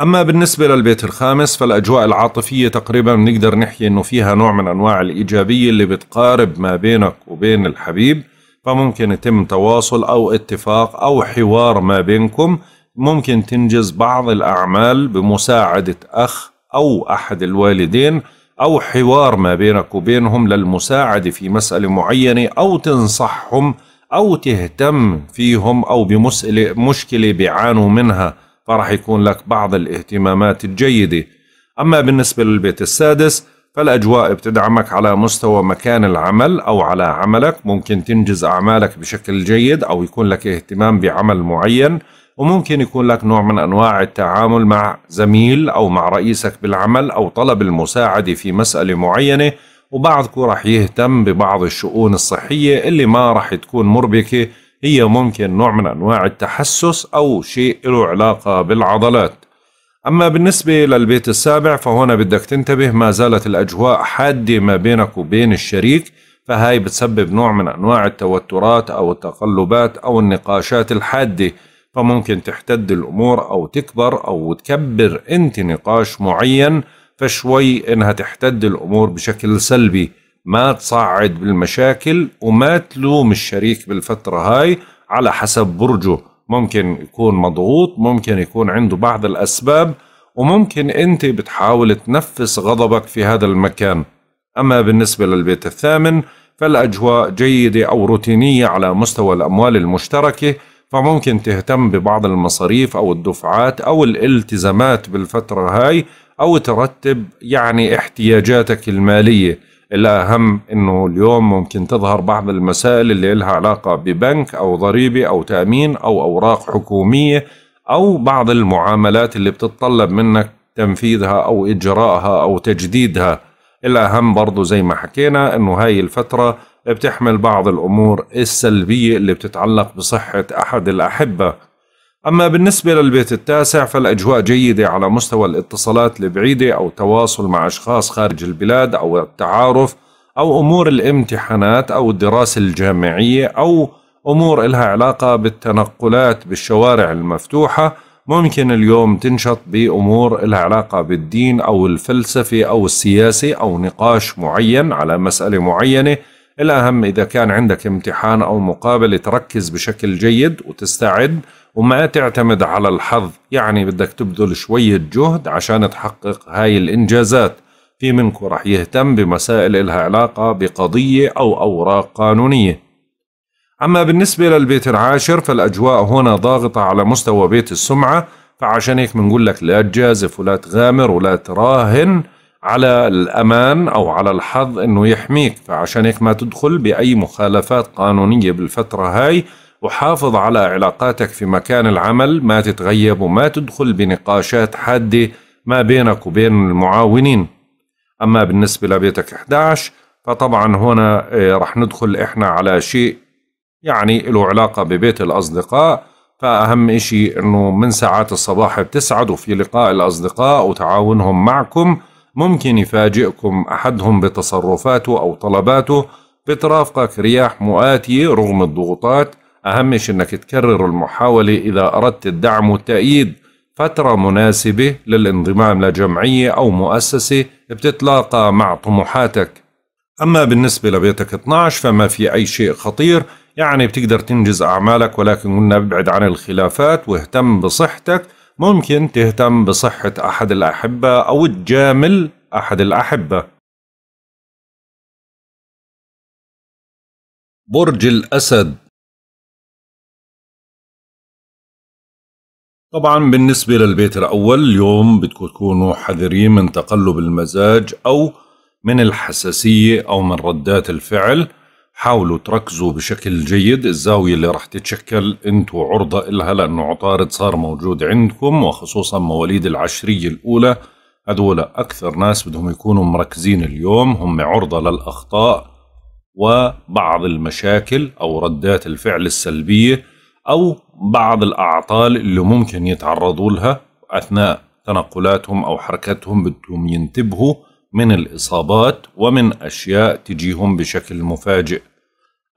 أما بالنسبة للبيت الخامس فالأجواء العاطفية تقريبا بنقدر نحكي إنه فيها نوع من أنواع الإيجابية اللي بتقارب ما بينك وبين الحبيب فممكن يتم تواصل أو اتفاق أو حوار ما بينكم ممكن تنجز بعض الأعمال بمساعدة أخ أو أحد الوالدين أو حوار ما بينك وبينهم للمساعدة في مسألة معينة أو تنصحهم أو تهتم فيهم أو بمشكلة بيعانوا منها فراح يكون لك بعض الاهتمامات الجيدة أما بالنسبة للبيت السادس فالأجواء بتدعمك على مستوى مكان العمل أو على عملك ممكن تنجز أعمالك بشكل جيد أو يكون لك اهتمام بعمل معين وممكن يكون لك نوع من أنواع التعامل مع زميل أو مع رئيسك بالعمل أو طلب المساعدة في مسألة معينة وبعضكم راح يهتم ببعض الشؤون الصحية اللي ما راح تكون مربكة هي ممكن نوع من أنواع التحسس أو شيء له علاقة بالعضلات أما بالنسبة للبيت السابع فهنا بدك تنتبه ما زالت الأجواء حادة ما بينك وبين الشريك فهاي بتسبب نوع من أنواع التوترات أو التقلبات أو النقاشات الحادة فممكن تحتد الأمور أو تكبر أو تكبر أنت نقاش معين فشوي إنها تحتد الأمور بشكل سلبي ما تصعد بالمشاكل وما تلوم الشريك بالفترة هاي على حسب برجه ممكن يكون مضغوط ممكن يكون عنده بعض الأسباب وممكن أنت بتحاول تنفس غضبك في هذا المكان أما بالنسبة للبيت الثامن فالأجواء جيدة أو روتينية على مستوى الأموال المشتركة فممكن تهتم ببعض المصاريف أو الدفعات أو الالتزامات بالفترة هاي أو ترتب يعني احتياجاتك المالية إلا أهم أنه اليوم ممكن تظهر بعض المسائل اللي لها علاقة ببنك أو ضريبة أو تأمين أو أوراق حكومية أو بعض المعاملات اللي بتتطلب منك تنفيذها أو إجراءها أو تجديدها إلا أهم برضو زي ما حكينا أنه هاي الفترة بتحمل بعض الأمور السلبية اللي بتتعلق بصحة أحد الأحبة أما بالنسبة للبيت التاسع فالأجواء جيدة على مستوى الاتصالات البعيدة أو التواصل مع أشخاص خارج البلاد أو التعارف أو أمور الامتحانات أو الدراسة الجامعية أو أمور إلها علاقة بالتنقلات بالشوارع المفتوحة ممكن اليوم تنشط بأمور إلها علاقة بالدين أو الفلسفة أو السياسي أو نقاش معين على مسألة معينة الأهم إذا كان عندك امتحان أو مقابلة تركز بشكل جيد وتستعد وما تعتمد على الحظ يعني بدك تبذل شوية جهد عشان تحقق هاي الإنجازات في منكم رح يهتم بمسائل إلها علاقة بقضية أو أوراق قانونية أما بالنسبة للبيت العاشر فالأجواء هنا ضاغطة على مستوى بيت السمعة فعشان هيك بنقول لك لا تجازف ولا تغامر ولا تراهن على الأمان أو على الحظ أنه يحميك فعشان هيك ما تدخل بأي مخالفات قانونية بالفترة هاي وحافظ على علاقاتك في مكان العمل ما تتغيب وما تدخل بنقاشات حادة ما بينك وبين المعاونين أما بالنسبة لبيتك 11 فطبعا هنا آه، رح ندخل إحنا على شيء يعني له علاقة ببيت الأصدقاء فأهم إشي أنه من ساعات الصباح بتسعدوا في لقاء الأصدقاء وتعاونهم معكم ممكن يفاجئكم أحدهم بتصرفاته أو طلباته بترافقك رياح مؤاتية رغم الضغوطات أهم شيء أنك تكرر المحاولة إذا أردت الدعم والتأييد فترة مناسبة للانضمام لجمعية أو مؤسسة بتتلاقى مع طموحاتك أما بالنسبة لبيتك 12 فما في أي شيء خطير يعني بتقدر تنجز أعمالك ولكن قلنا ابعد عن الخلافات واهتم بصحتك ممكن تهتم بصحة أحد الأحبة أو تجامل أحد الأحبة برج الأسد طبعا بالنسبة للبيت الأول اليوم بدكم تكونوا حذرين من تقلب المزاج أو من الحساسية أو من ردات الفعل حاولوا تركزوا بشكل جيد الزاوية اللي رح تتشكل انتوا عرضة إلها لأنه عطارد صار موجود عندكم وخصوصا مواليد العشرية الأولى هدول أكثر ناس بدهم يكونوا مركزين اليوم هم عرضة للأخطاء وبعض المشاكل أو ردات الفعل السلبية أو بعض الأعطال اللي ممكن يتعرضوا لها أثناء تنقلاتهم أو حركتهم بدهم ينتبهوا من الإصابات ومن أشياء تجيهم بشكل مفاجئ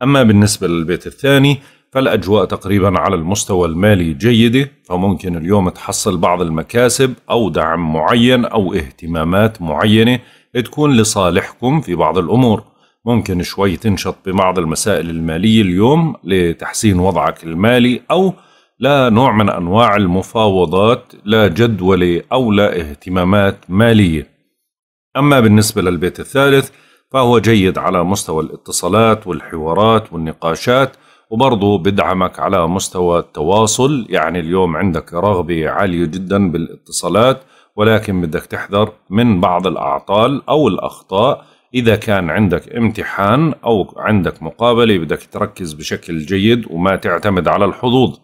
أما بالنسبة للبيت الثاني فالأجواء تقريبا على المستوى المالي جيدة فممكن اليوم تحصل بعض المكاسب أو دعم معين أو اهتمامات معينة تكون لصالحكم في بعض الأمور ممكن شوي تنشط ببعض المسائل المالية اليوم لتحسين وضعك المالي أو لا نوع من أنواع المفاوضات لا جدولة أو لا اهتمامات مالية أما بالنسبة للبيت الثالث فهو جيد على مستوى الاتصالات والحوارات والنقاشات وبرضه بدعمك على مستوى التواصل يعني اليوم عندك رغبة عالية جدا بالاتصالات ولكن بدك تحذر من بعض الأعطال أو الأخطاء إذا كان عندك امتحان أو عندك مقابلة بدك تركز بشكل جيد وما تعتمد على الحظوظ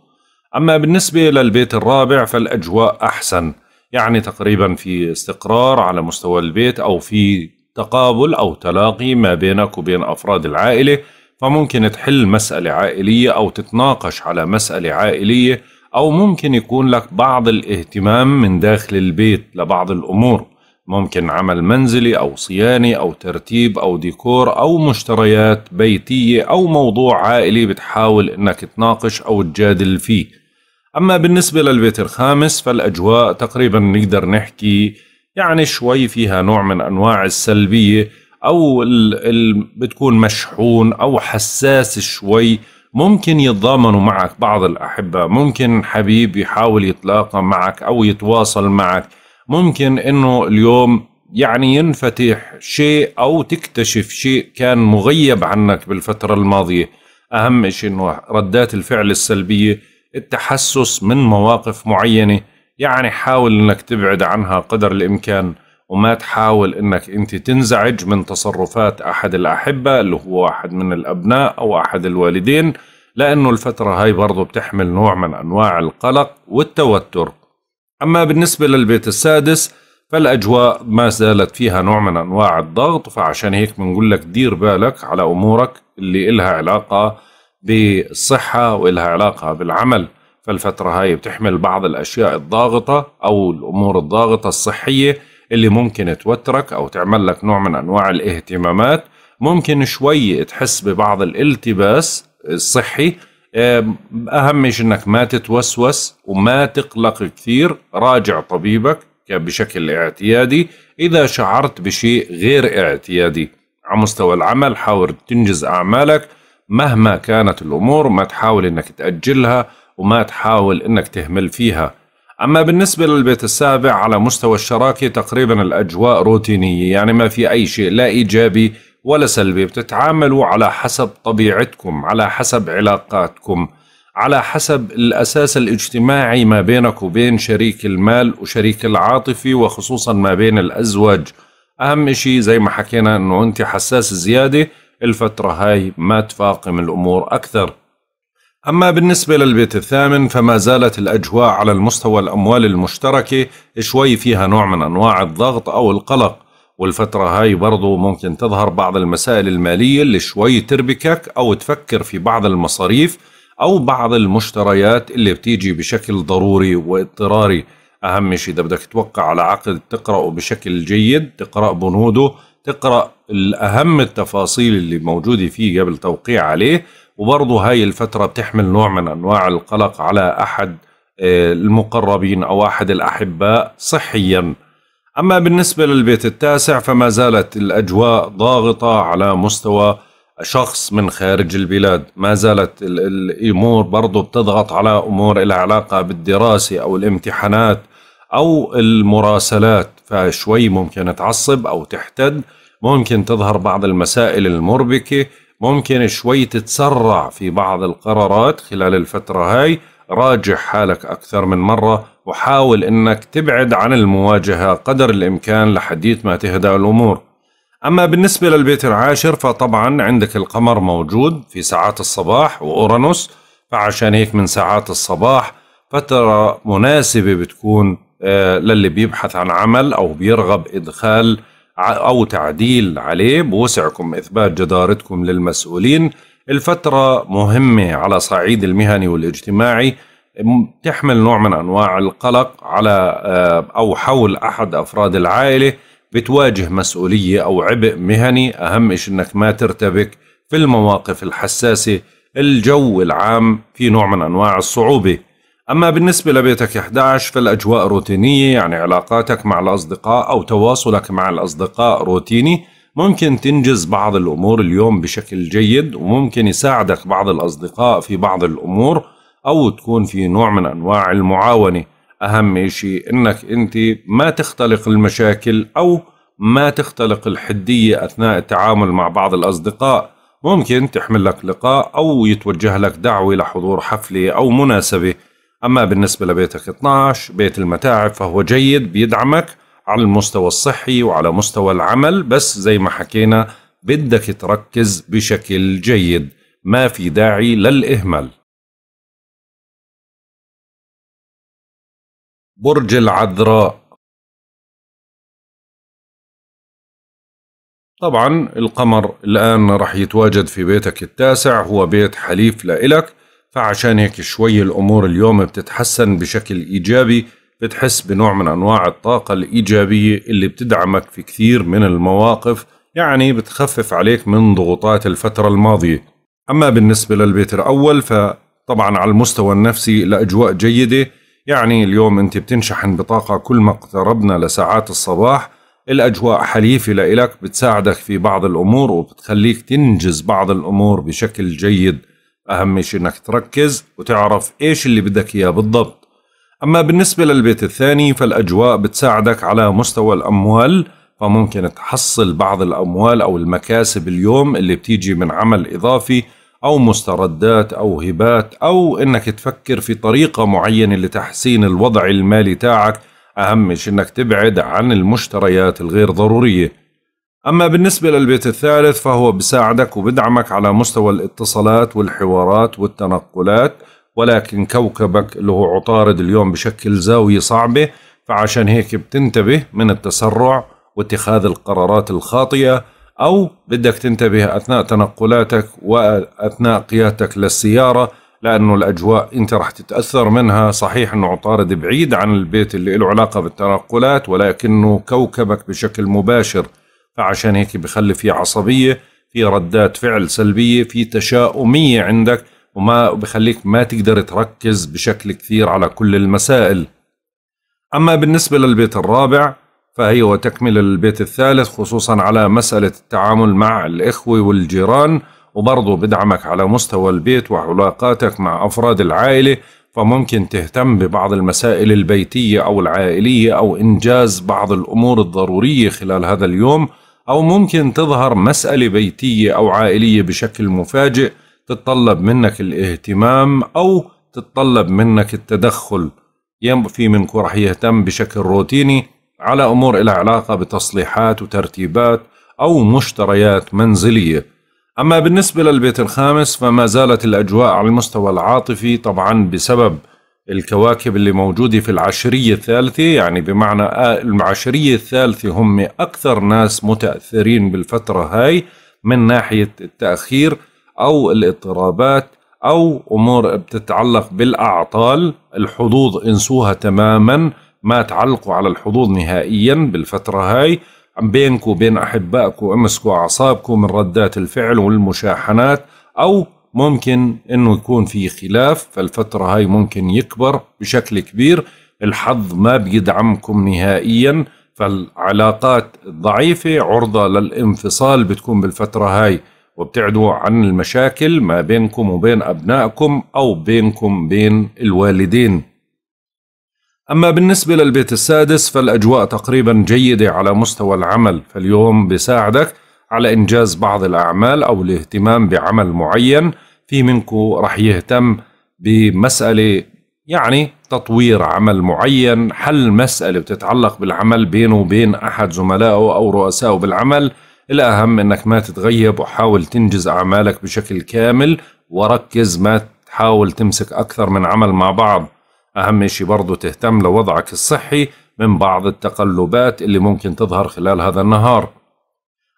أما بالنسبة للبيت الرابع فالأجواء أحسن يعني تقريبا في استقرار على مستوى البيت أو في تقابل أو تلاقي ما بينك وبين أفراد العائلة فممكن تحل مسألة عائلية أو تتناقش على مسألة عائلية أو ممكن يكون لك بعض الاهتمام من داخل البيت لبعض الأمور ممكن عمل منزلي أو صياني أو ترتيب أو ديكور أو مشتريات بيتية أو موضوع عائلي بتحاول إنك تناقش أو تجادل فيه أما بالنسبة للبيت الخامس فالأجواء تقريبا نقدر نحكي يعني شوي فيها نوع من أنواع السلبية أو ال ال بتكون مشحون أو حساس شوي ممكن يتضامنوا معك بعض الأحبة ممكن حبيب يحاول يتلاقى معك أو يتواصل معك ممكن انه اليوم يعني ينفتح شيء او تكتشف شيء كان مغيب عنك بالفتره الماضيه اهم شيء انه ردات الفعل السلبيه التحسس من مواقف معينه يعني حاول انك تبعد عنها قدر الامكان وما تحاول انك انت تنزعج من تصرفات احد الاحبه اللي هو احد من الابناء او احد الوالدين لانه الفتره هاي برضه بتحمل نوع من انواع القلق والتوتر أما بالنسبة للبيت السادس فالأجواء ما زالت فيها نوع من أنواع الضغط فعشان هيك بنقول لك دير بالك على أمورك اللي إلها علاقة بالصحة وإلها علاقة بالعمل فالفترة هاي بتحمل بعض الأشياء الضاغطة أو الأمور الضاغطة الصحية اللي ممكن توترك أو تعمل لك نوع من أنواع الاهتمامات ممكن شوي تحس ببعض الالتباس الصحي اهم شيء انك ما تتوسوس وما تقلق كثير راجع طبيبك بشكل اعتيادي اذا شعرت بشيء غير اعتيادي على مستوى العمل حاول تنجز اعمالك مهما كانت الامور ما تحاول انك تاجلها وما تحاول انك تهمل فيها اما بالنسبه للبيت السابع على مستوى الشراكه تقريبا الاجواء روتينيه يعني ما في اي شيء لا ايجابي ولا سلبي بتتعاملوا على حسب طبيعتكم على حسب علاقاتكم على حسب الأساس الاجتماعي ما بينك وبين شريك المال وشريك العاطفي وخصوصا ما بين الأزواج أهم شيء زي ما حكينا أنه أنت حساس زيادة الفترة هاي ما تفاقم الأمور أكثر أما بالنسبة للبيت الثامن فما زالت الأجواء على المستوى الأموال المشتركة شوي فيها نوع من أنواع الضغط أو القلق والفترة هاي برضو ممكن تظهر بعض المسائل المالية اللي شوي تربكك أو تفكر في بعض المصاريف أو بعض المشتريات اللي بتيجي بشكل ضروري واضطراري أهم شيء إذا بدك توقع على عقد تقرأه بشكل جيد تقرأ بنوده تقرأ الأهم التفاصيل اللي موجودة فيه قبل توقيع عليه وبرضه هاي الفترة بتحمل نوع من أنواع القلق على أحد آه، المقربين أو أحد الأحباء صحياً أما بالنسبة للبيت التاسع فما زالت الأجواء ضاغطة على مستوى شخص من خارج البلاد ما زالت الأمور برضو بتضغط على أمور لها علاقة بالدراسة أو الامتحانات أو المراسلات فشوي ممكن تعصب أو تحتد ممكن تظهر بعض المسائل المربكة ممكن شوي تتسرع في بعض القرارات خلال الفترة هاي راجع حالك أكثر من مرة وحاول انك تبعد عن المواجهة قدر الامكان لحديث ما تهدأ الامور اما بالنسبة للبيت العاشر فطبعا عندك القمر موجود في ساعات الصباح واورانوس فعشان هيك من ساعات الصباح فترة مناسبة بتكون آه، للي بيبحث عن عمل او بيرغب ادخال او تعديل عليه بوسعكم اثبات جدارتكم للمسؤولين الفترة مهمة على صعيد المهني والاجتماعي تحمل نوع من انواع القلق على آه، او حول احد افراد العائله بتواجه مسؤوليه او عبء مهني اهم شيء انك ما ترتبك في المواقف الحساسه الجو العام في نوع من انواع الصعوبه اما بالنسبه لبيتك 11 فالاجواء روتينيه يعني علاقاتك مع الاصدقاء او تواصلك مع الاصدقاء روتيني ممكن تنجز بعض الامور اليوم بشكل جيد وممكن يساعدك بعض الاصدقاء في بعض الامور أو تكون في نوع من أنواع المعاونة أهم شيء أنك أنت ما تختلق المشاكل أو ما تختلق الحدية أثناء التعامل مع بعض الأصدقاء ممكن تحمل لك لقاء أو يتوجه لك دعوة لحضور حفلة أو مناسبة أما بالنسبة لبيتك 12 بيت المتاعب فهو جيد بيدعمك على المستوى الصحي وعلى مستوى العمل بس زي ما حكينا بدك تركز بشكل جيد ما في داعي للإهمال برج العذراء طبعا القمر الآن رح يتواجد في بيتك التاسع هو بيت حليف لإلك فعشان هيك شوي الأمور اليوم بتتحسن بشكل إيجابي بتحس بنوع من أنواع الطاقة الإيجابية اللي بتدعمك في كثير من المواقف يعني بتخفف عليك من ضغوطات الفترة الماضية أما بالنسبة للبيت الأول فطبعا على المستوى النفسي الأجواء جيدة يعني اليوم أنت بتنشحن بطاقة كل ما اقتربنا لساعات الصباح الأجواء حليفة لإلك بتساعدك في بعض الأمور وبتخليك تنجز بعض الأمور بشكل جيد أهم شيء أنك تركز وتعرف إيش اللي بدك إياه بالضبط أما بالنسبة للبيت الثاني فالأجواء بتساعدك على مستوى الأموال فممكن تحصل بعض الأموال أو المكاسب اليوم اللي بتيجي من عمل إضافي أو مستردات أو هبات أو إنك تفكر في طريقة معينة لتحسين الوضع المالي تاعك أهم شيء إنك تبعد عن المشتريات الغير ضرورية أما بالنسبة للبيت الثالث فهو بساعدك وبدعمك على مستوى الاتصالات والحوارات والتنقلات ولكن كوكبك اللي هو عطارد اليوم بشكل زاوية صعبة فعشان هيك بتنتبه من التسرع واتخاذ القرارات الخاطئة أو بدك تنتبه أثناء تنقلاتك وأثناء قيادتك للسيارة لأنه الأجواء أنت رح تتأثر منها صحيح أنه عطارد بعيد عن البيت اللي له علاقة بالتنقلات ولكنه كوكبك بشكل مباشر فعشان هيك بخلي في عصبية في ردات فعل سلبية في تشاؤمية عندك وما بخليك ما تقدر تركز بشكل كثير على كل المسائل أما بالنسبة للبيت الرابع فهي وتكمل البيت الثالث خصوصا على مسألة التعامل مع الإخوة والجيران وبرضه بدعمك على مستوى البيت وعلاقاتك مع أفراد العائلة فممكن تهتم ببعض المسائل البيتية أو العائلية أو إنجاز بعض الأمور الضرورية خلال هذا اليوم أو ممكن تظهر مسألة بيتية أو عائلية بشكل مفاجئ تتطلب منك الاهتمام أو تتطلب منك التدخل في منكم رح يهتم بشكل روتيني على أمور إلى علاقة بتصليحات وترتيبات أو مشتريات منزلية أما بالنسبة للبيت الخامس فما زالت الأجواء على المستوى العاطفي طبعا بسبب الكواكب اللي موجودة في العشرية الثالثة يعني بمعنى العشرية الثالثة هم أكثر ناس متأثرين بالفترة هاي من ناحية التأخير أو الاضطرابات أو أمور بتتعلق بالأعطال الحظوظ انسوها تماما ما تعلقوا على الحظوظ نهائيا بالفترة هاي بينكم وبين أحبائكم امسكوا أعصابكم من ردات الفعل والمشاحنات أو ممكن أنه يكون في خلاف فالفترة هاي ممكن يكبر بشكل كبير الحظ ما بيدعمكم نهائيا فالعلاقات الضعيفة عرضة للانفصال بتكون بالفترة هاي وبتعدوا عن المشاكل ما بينكم وبين أبنائكم أو بينكم بين الوالدين أما بالنسبة للبيت السادس فالأجواء تقريبا جيدة على مستوى العمل فاليوم بساعدك على إنجاز بعض الأعمال أو الاهتمام بعمل معين في منكم رح يهتم بمسألة يعني تطوير عمل معين حل مسألة بتتعلق بالعمل بينه وبين أحد زملائه أو رؤسائه بالعمل الأهم أنك ما تتغيب وحاول تنجز أعمالك بشكل كامل وركز ما تحاول تمسك أكثر من عمل مع بعض أهم شيء برضه تهتم لوضعك الصحي من بعض التقلبات اللي ممكن تظهر خلال هذا النهار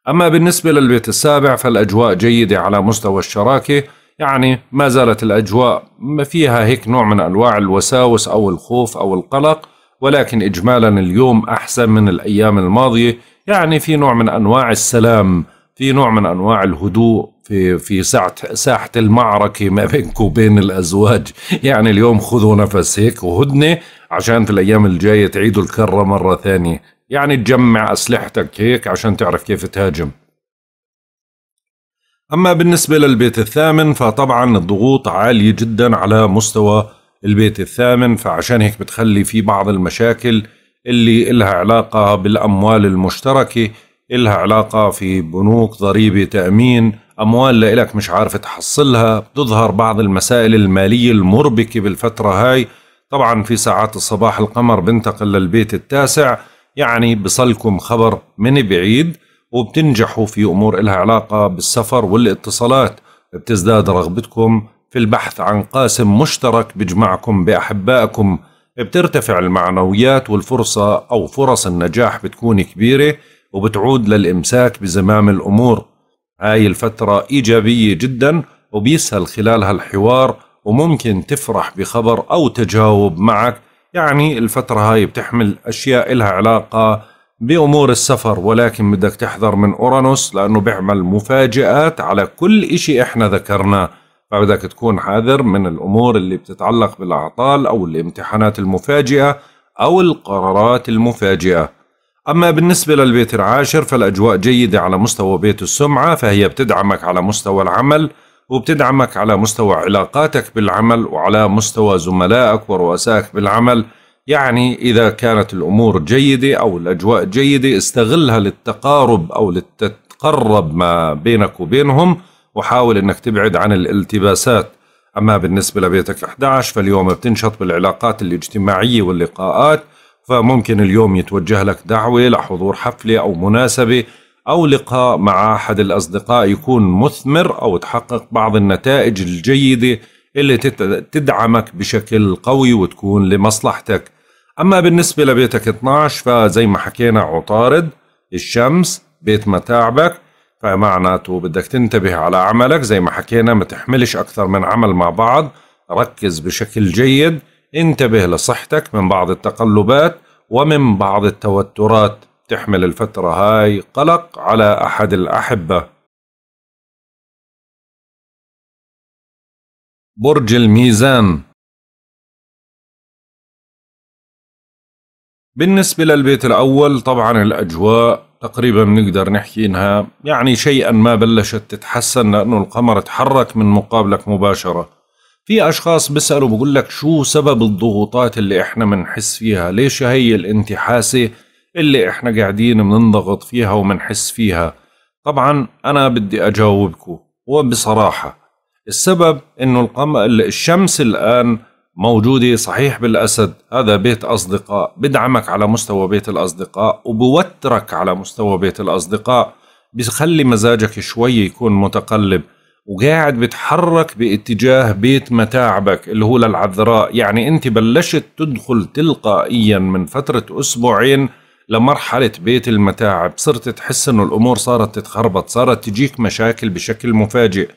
أما بالنسبة للبيت السابع فالأجواء جيدة على مستوى الشراكة يعني ما زالت الأجواء ما فيها هيك نوع من أنواع الوساوس أو الخوف أو القلق ولكن إجمالا اليوم أحسن من الأيام الماضية يعني في نوع من أنواع السلام في نوع من أنواع الهدوء في في ساعة ساحة المعركة ما بينك وبين الأزواج يعني اليوم خذوا نفس هيك وهدنة عشان في الأيام الجاية تعيدوا الكرة مرة ثانية يعني تجمع أسلحتك هيك عشان تعرف كيف تهاجم أما بالنسبة للبيت الثامن فطبعا الضغوط عالية جدا على مستوى البيت الثامن فعشان هيك بتخلي في بعض المشاكل اللي إلها علاقة بالأموال المشتركة إلها علاقة في بنوك ضريبة تأمين أموال لإلك مش عارف تحصلها بتظهر بعض المسائل المالية المربكة بالفترة هاي طبعا في ساعات الصباح القمر بنتقل للبيت التاسع يعني بصلكم خبر من بعيد وبتنجحوا في أمور إلها علاقة بالسفر والاتصالات بتزداد رغبتكم في البحث عن قاسم مشترك بجمعكم بأحبائكم بترتفع المعنويات والفرصة أو فرص النجاح بتكون كبيرة وبتعود للإمساك بزمام الأمور هاي الفترة إيجابية جدا وبيسهل خلالها الحوار وممكن تفرح بخبر أو تجاوب معك يعني الفترة هاي بتحمل أشياء إلها علاقة بأمور السفر ولكن بدك تحذر من أورانوس لأنه بيعمل مفاجآت على كل إشي إحنا ذكرناه فبدك تكون حاذر من الأمور اللي بتتعلق بالأعطال أو الامتحانات المفاجئة أو القرارات المفاجئة أما بالنسبة للبيت العاشر فالأجواء جيدة على مستوى بيت السمعة فهي بتدعمك على مستوى العمل وبتدعمك على مستوى علاقاتك بالعمل وعلى مستوى زملائك ورؤسائك بالعمل يعني إذا كانت الأمور جيدة أو الأجواء جيدة استغلها للتقارب أو لتتقرب ما بينك وبينهم وحاول أنك تبعد عن الالتباسات أما بالنسبة لبيتك 11 فاليوم بتنشط بالعلاقات الاجتماعية واللقاءات فممكن اليوم يتوجه لك دعوة لحضور حفلة أو مناسبة أو لقاء مع أحد الأصدقاء يكون مثمر أو تحقق بعض النتائج الجيدة اللي تدعمك بشكل قوي وتكون لمصلحتك أما بالنسبة لبيتك 12 فزي ما حكينا عطارد الشمس بيت متاعبك فمعناته بدك تنتبه على عملك زي ما حكينا ما تحملش أكثر من عمل مع بعض ركز بشكل جيد انتبه لصحتك من بعض التقلبات ومن بعض التوترات تحمل الفترة هاي قلق على أحد الأحبة برج الميزان بالنسبة للبيت الأول طبعا الأجواء تقريبا بنقدر نحكي إنها يعني شيئا ما بلشت تتحسن لأنه القمر تحرك من مقابلك مباشرة في اشخاص بيسالوا بقول لك شو سبب الضغوطات اللي احنا بنحس فيها ليش هي الانتحاسه اللي احنا قاعدين بننضغط فيها وبنحس فيها طبعا انا بدي اجاوبكم وبصراحه السبب انه القم... الشمس الان موجوده صحيح بالاسد هذا بيت اصدقاء بدعمك على مستوى بيت الاصدقاء وبوترك على مستوى بيت الاصدقاء بخلي مزاجك شوي يكون متقلب وقاعد بتحرك باتجاه بيت متاعبك اللي هو للعذراء يعني انت بلشت تدخل تلقائيا من فترة اسبوعين لمرحلة بيت المتاعب صرت تحس انه الامور صارت تتخربط صارت تجيك مشاكل بشكل مفاجئ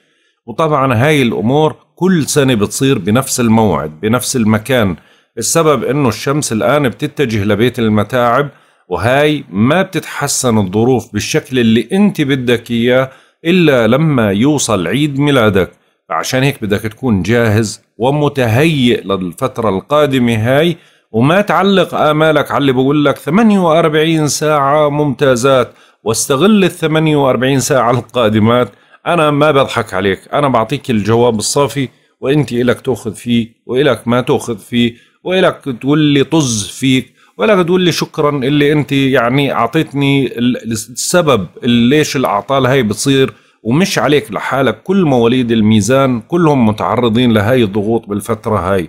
وطبعا هاي الامور كل سنة بتصير بنفس الموعد بنفس المكان السبب انه الشمس الان بتتجه لبيت المتاعب وهاي ما بتتحسن الظروف بالشكل اللي انت بدك اياه إلا لما يوصل عيد ميلادك عشان هيك بدك تكون جاهز ومتهيئ للفترة القادمة هاي وما تعلق آمالك على اللي بقول لك 48 ساعة ممتازات واستغل ال 48 ساعة القادمات أنا ما بضحك عليك أنا بعطيك الجواب الصافي وانت إلك تأخذ فيه وإلك ما تأخذ فيه وإلك تقول لي طز فيك ولا تقول لي شكرا اللي انت يعني اعطيتني السبب ليش الاعطال هاي بتصير ومش عليك لحالك كل مواليد الميزان كلهم متعرضين لهاي الضغوط بالفترة هاي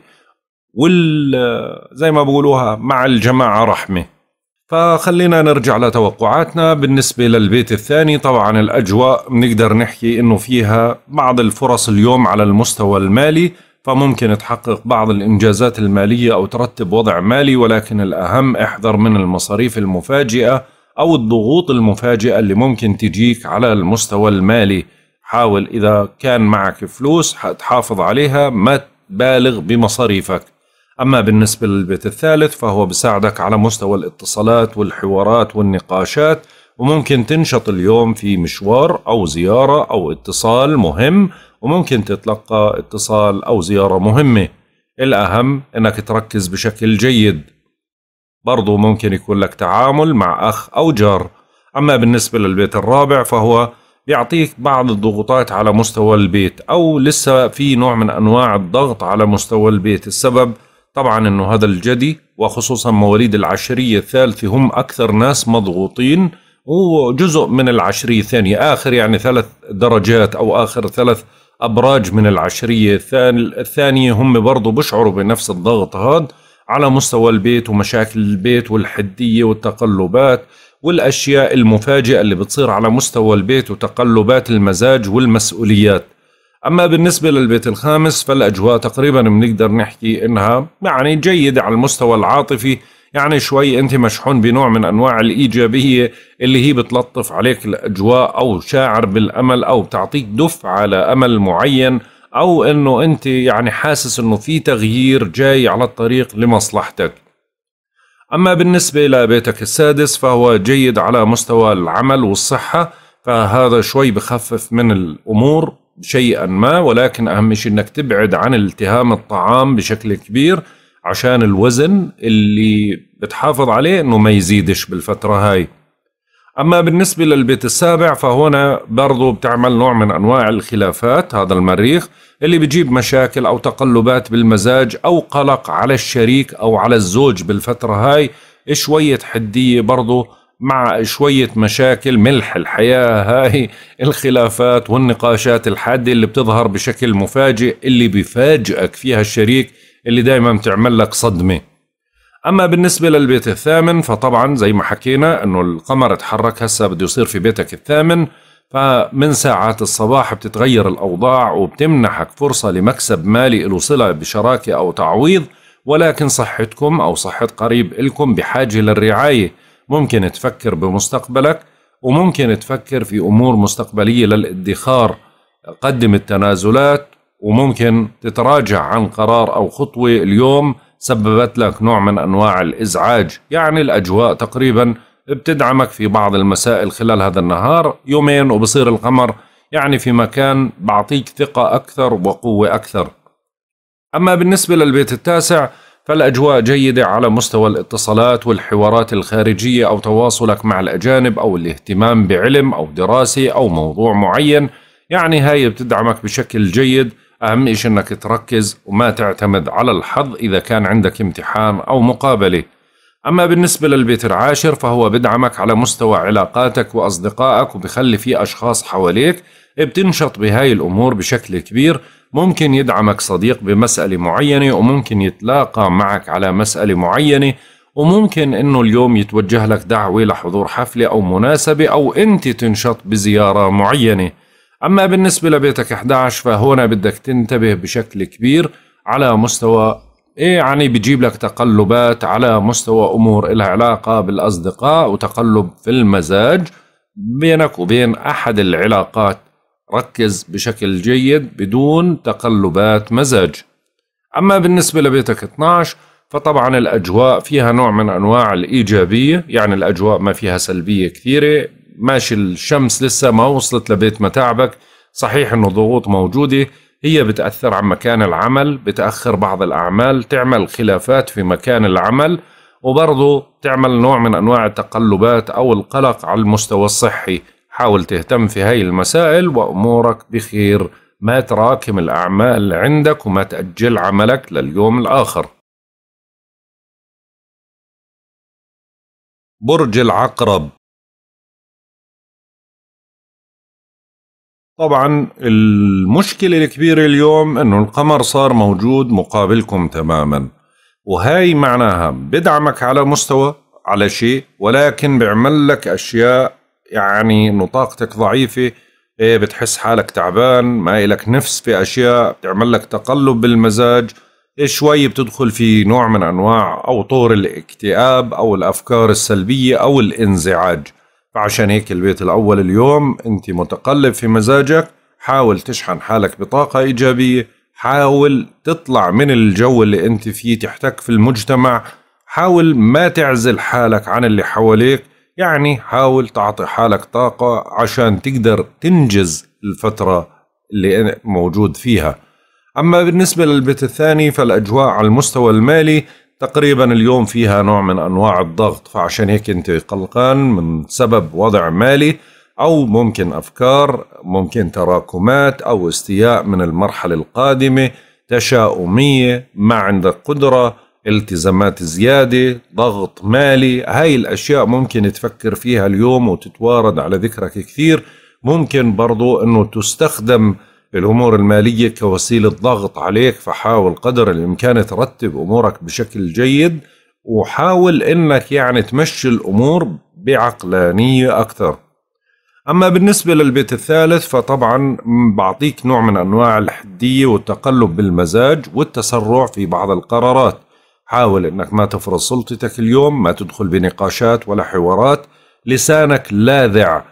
وال زي ما بقولوها مع الجماعة رحمة فخلينا نرجع لتوقعاتنا بالنسبة للبيت الثاني طبعا الأجواء بنقدر نحكي إنه فيها بعض الفرص اليوم على المستوى المالي فممكن تحقق بعض الإنجازات المالية أو ترتب وضع مالي ولكن الأهم احذر من المصاريف المفاجئة أو الضغوط المفاجئة اللي ممكن تجيك على المستوى المالي حاول إذا كان معك فلوس تحافظ عليها ما تبالغ بمصاريفك أما بالنسبة للبيت الثالث فهو بساعدك على مستوى الاتصالات والحوارات والنقاشات وممكن تنشط اليوم في مشوار أو زيارة أو اتصال مهم وممكن تتلقى اتصال أو زيارة مهمة الأهم أنك تركز بشكل جيد برضو ممكن يكون لك تعامل مع أخ أو جار أما بالنسبة للبيت الرابع فهو بيعطيك بعض الضغوطات على مستوى البيت أو لسه في نوع من أنواع الضغط على مستوى البيت السبب طبعا أنه هذا الجدي وخصوصا مواليد العشرية الثالثة هم أكثر ناس مضغوطين وجزء من العشرية الثانية آخر يعني ثلاث درجات أو آخر ثلاث أبراج من العشرية الثانية هم برضو بشعروا بنفس الضغط هذا على مستوى البيت ومشاكل البيت والحدية والتقلبات والأشياء المفاجئة اللي بتصير على مستوى البيت وتقلبات المزاج والمسؤوليات أما بالنسبة للبيت الخامس فالأجواء تقريبا بنقدر نحكي إنها يعني جيدة على المستوى العاطفي يعني شوي انت مشحون بنوع من انواع الايجابيه اللي هي بتلطف عليك الاجواء او شاعر بالامل او بتعطيك دفعه لامل معين او انه انت يعني حاسس انه في تغيير جاي على الطريق لمصلحتك اما بالنسبه لبيتك السادس فهو جيد على مستوى العمل والصحه فهذا شوي بخفف من الامور شيئا ما ولكن اهم شيء انك تبعد عن التهام الطعام بشكل كبير عشان الوزن اللي بتحافظ عليه انه ما يزيدش بالفترة هاي اما بالنسبة للبيت السابع فهنا برضو بتعمل نوع من انواع الخلافات هذا المريخ اللي بجيب مشاكل او تقلبات بالمزاج او قلق على الشريك او على الزوج بالفترة هاي شوية حدية برضو مع شوية مشاكل ملح الحياة هاي الخلافات والنقاشات الحادة اللي بتظهر بشكل مفاجئ اللي بيفاجئك فيها الشريك اللي دايما بتعمل لك صدمة أما بالنسبة للبيت الثامن فطبعا زي ما حكينا أنه القمر اتحرك هسه بده يصير في بيتك الثامن فمن ساعات الصباح بتتغير الأوضاع وبتمنحك فرصة لمكسب مالي له صلة بشراكة أو تعويض ولكن صحتكم أو صحة قريب إلكم بحاجة للرعاية ممكن تفكر بمستقبلك وممكن تفكر في أمور مستقبلية للادخار قدم التنازلات وممكن تتراجع عن قرار أو خطوة اليوم سببت لك نوع من أنواع الإزعاج يعني الأجواء تقريبا بتدعمك في بعض المسائل خلال هذا النهار يومين وبصير القمر يعني في مكان بعطيك ثقة أكثر وقوة أكثر أما بالنسبة للبيت التاسع فالأجواء جيدة على مستوى الاتصالات والحوارات الخارجية أو تواصلك مع الأجانب أو الاهتمام بعلم أو دراسة أو موضوع معين يعني هاي بتدعمك بشكل جيد أهم إشي أنك تركز وما تعتمد على الحظ إذا كان عندك امتحان أو مقابلة أما بالنسبة للبيت العاشر فهو بدعمك على مستوى علاقاتك وأصدقائك وبخلي في أشخاص حواليك بتنشط بهاي الأمور بشكل كبير ممكن يدعمك صديق بمسألة معينة وممكن يتلاقى معك على مسألة معينة وممكن انه اليوم يتوجه لك دعوة لحضور حفلة او مناسبة او انت تنشط بزيارة معينة أما بالنسبة لبيتك 11 فهنا بدك تنتبه بشكل كبير على مستوى إيه، يعني بجيب لك تقلبات على مستوى أمور إلها علاقة بالأصدقاء وتقلب في المزاج بينك وبين أحد العلاقات ركز بشكل جيد بدون تقلبات مزاج أما بالنسبة لبيتك 12 فطبعا الأجواء فيها نوع من أنواع الإيجابية يعني الأجواء ما فيها سلبية كثيرة ماشي الشمس لسه ما وصلت لبيت متاعبك صحيح انه ضغوط موجوده هي بتاثر على مكان العمل بتاخر بعض الاعمال تعمل خلافات في مكان العمل وبرضه تعمل نوع من انواع التقلبات او القلق على المستوى الصحي حاول تهتم في هاي المسائل وامورك بخير ما تراكم الاعمال عندك وما تاجل عملك لليوم الاخر برج العقرب طبعا المشكلة الكبيرة اليوم انه القمر صار موجود مقابلكم تماما وهاي معناها بدعمك على مستوى على شيء ولكن بيعمل لك اشياء يعني انه طاقتك ضعيفة إيه بتحس حالك تعبان ما إلك نفس في أشياء بتعمل لك تقلب بالمزاج إيه شوي بتدخل في نوع من أنواع أو طور الاكتئاب أو الأفكار السلبية أو الانزعاج فعشان هيك البيت الأول اليوم أنت متقلب في مزاجك حاول تشحن حالك بطاقة إيجابية حاول تطلع من الجو اللي أنت فيه تحتك في المجتمع حاول ما تعزل حالك عن اللي حواليك يعني حاول تعطي حالك طاقة عشان تقدر تنجز الفترة اللي موجود فيها أما بالنسبة للبيت الثاني فالأجواء على المستوى المالي تقريبا اليوم فيها نوع من انواع الضغط فعشان هيك انت قلقان من سبب وضع مالي او ممكن افكار ممكن تراكمات او استياء من المرحله القادمه تشاؤميه ما عندك قدره التزامات زياده ضغط مالي هاي الاشياء ممكن تفكر فيها اليوم وتتوارد على ذكرك كثير ممكن برضو انه تستخدم الأمور المالية كوسيلة ضغط عليك فحاول قدر الإمكان ترتب أمورك بشكل جيد وحاول إنك يعني تمشي الأمور بعقلانية أكثر أما بالنسبة للبيت الثالث فطبعا بعطيك نوع من أنواع الحدية والتقلب بالمزاج والتسرع في بعض القرارات حاول أنك ما تفرض سلطتك اليوم ما تدخل بنقاشات ولا حوارات لسانك لاذع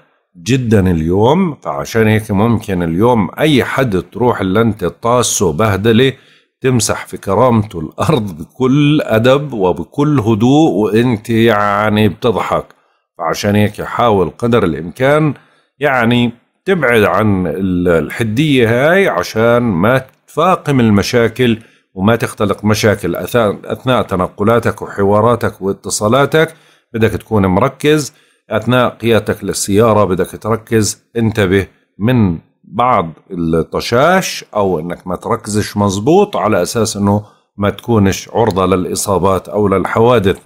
جدا اليوم فعشان هيك ممكن اليوم اي حد تروح اللي انت طاسه بهدله تمسح في كرامته الارض بكل ادب وبكل هدوء وانت يعني بتضحك فعشان هيك حاول قدر الامكان يعني تبعد عن الحديه هاي عشان ما تفاقم المشاكل وما تختلق مشاكل اثناء تنقلاتك وحواراتك واتصالاتك بدك تكون مركز اثناء قيادتك للسياره بدك تركز انتبه من بعض الطشاش او انك ما تركزش مزبوط على اساس انه ما تكونش عرضه للاصابات او للحوادث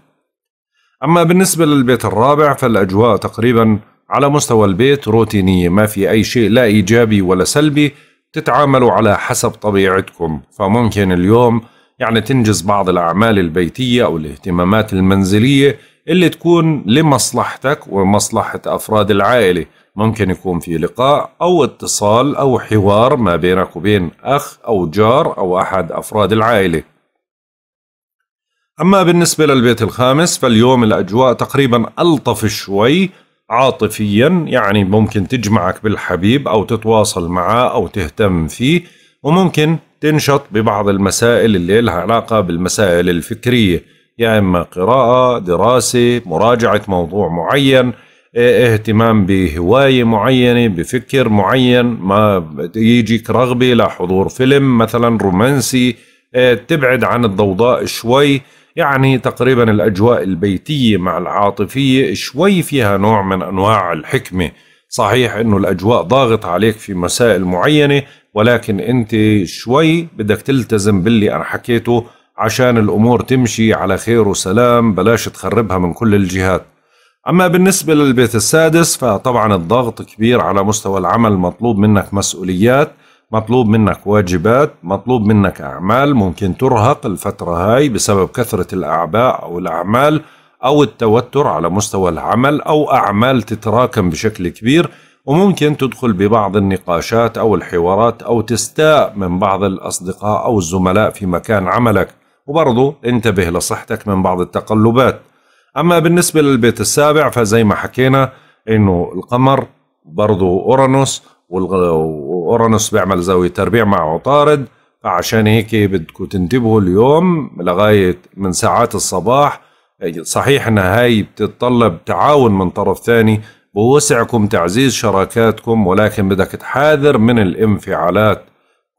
اما بالنسبه للبيت الرابع فالاجواء تقريبا على مستوى البيت روتينيه ما في اي شيء لا ايجابي ولا سلبي تتعاملوا على حسب طبيعتكم فممكن اليوم يعني تنجز بعض الاعمال البيتيه او الاهتمامات المنزليه اللي تكون لمصلحتك ومصلحة أفراد العائلة ممكن يكون في لقاء أو اتصال أو حوار ما بينك وبين أخ أو جار أو أحد أفراد العائلة أما بالنسبة للبيت الخامس فاليوم الأجواء تقريبا ألطف شوي عاطفيا يعني ممكن تجمعك بالحبيب أو تتواصل معه أو تهتم فيه وممكن تنشط ببعض المسائل اللي لها علاقة بالمسائل الفكرية يا اما قراءه دراسه مراجعه موضوع معين إيه، اهتمام بهواية معينة بفكر معين ما يجيك رغبة لحضور فيلم مثلا رومانسي إيه، تبعد عن الضوضاء شوي يعني تقريبا الأجواء البيتية مع العاطفية شوي فيها نوع من أنواع الحكمة صحيح أنه الأجواء ضاغط عليك في مسائل معينة ولكن أنت شوي بدك تلتزم باللي أنا حكيته عشان الأمور تمشي على خير وسلام بلاش تخربها من كل الجهات أما بالنسبة للبيت السادس فطبعا الضغط كبير على مستوى العمل مطلوب منك مسؤوليات مطلوب منك واجبات مطلوب منك أعمال ممكن ترهق الفترة هاي بسبب كثرة الأعباء أو الأعمال أو التوتر على مستوى العمل أو أعمال تتراكم بشكل كبير وممكن تدخل ببعض النقاشات أو الحوارات أو تستاء من بعض الأصدقاء أو الزملاء في مكان عملك وبرضه انتبه لصحتك من بعض التقلبات أما بالنسبة للبيت السابع فزي ما حكينا إنه القمر برضه أورانوس وأورانوس بيعمل زاوية تربيع مع عطارد فعشان هيك بدكم تنتبهوا اليوم لغاية من ساعات الصباح صحيح انها هاي بتتطلب تعاون من طرف ثاني بوسعكم تعزيز شراكاتكم ولكن بدك تحاذر من الانفعالات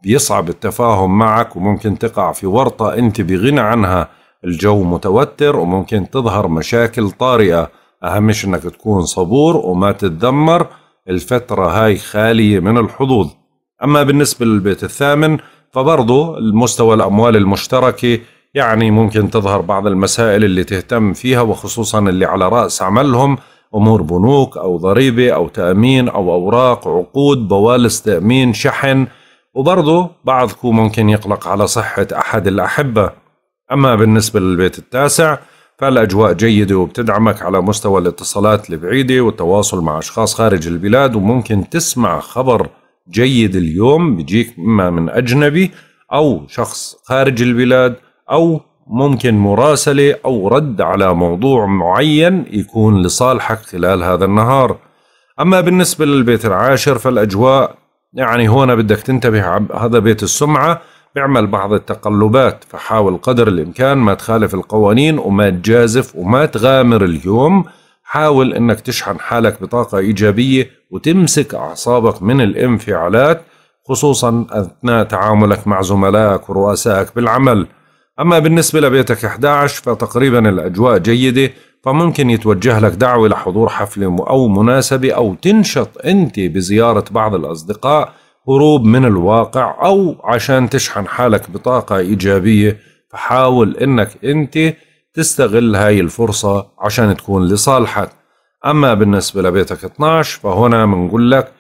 بيصعب التفاهم معك وممكن تقع في ورطة أنت بغنى عنها الجو متوتر وممكن تظهر مشاكل طارئة أهم أنك تكون صبور وما تتذمر الفترة هاي خالية من الحظوظ أما بالنسبة للبيت الثامن فبرضه المستوى الأموال المشتركة يعني ممكن تظهر بعض المسائل اللي تهتم فيها وخصوصا اللي على رأس عملهم أمور بنوك أو ضريبة أو تأمين أو أوراق عقود بوالس تأمين شحن وبرضه بعضكم ممكن يقلق على صحة أحد الأحبة أما بالنسبة للبيت التاسع فالأجواء جيدة وبتدعمك على مستوى الاتصالات البعيدة والتواصل مع أشخاص خارج البلاد وممكن تسمع خبر جيد اليوم بيجيك إما من أجنبي أو شخص خارج البلاد أو ممكن مراسلة أو رد على موضوع معين يكون لصالحك خلال هذا النهار أما بالنسبة للبيت العاشر فالأجواء يعني هنا بدك تنتبه هذا بيت السمعة بيعمل بعض التقلبات فحاول قدر الإمكان ما تخالف القوانين وما تجازف وما تغامر اليوم حاول انك تشحن حالك بطاقة ايجابية وتمسك اعصابك من الانفعالات خصوصا اثناء تعاملك مع زملائك ورؤسائك بالعمل. اما بالنسبة لبيتك 11 فتقريبا الاجواء جيدة فممكن يتوجه لك دعوة لحضور حفلة أو مناسبة أو تنشط أنت بزيارة بعض الأصدقاء هروب من الواقع أو عشان تشحن حالك بطاقة إيجابية فحاول أنك أنت تستغل هاي الفرصة عشان تكون لصالحك أما بالنسبة لبيتك 12 فهنا بنقول لك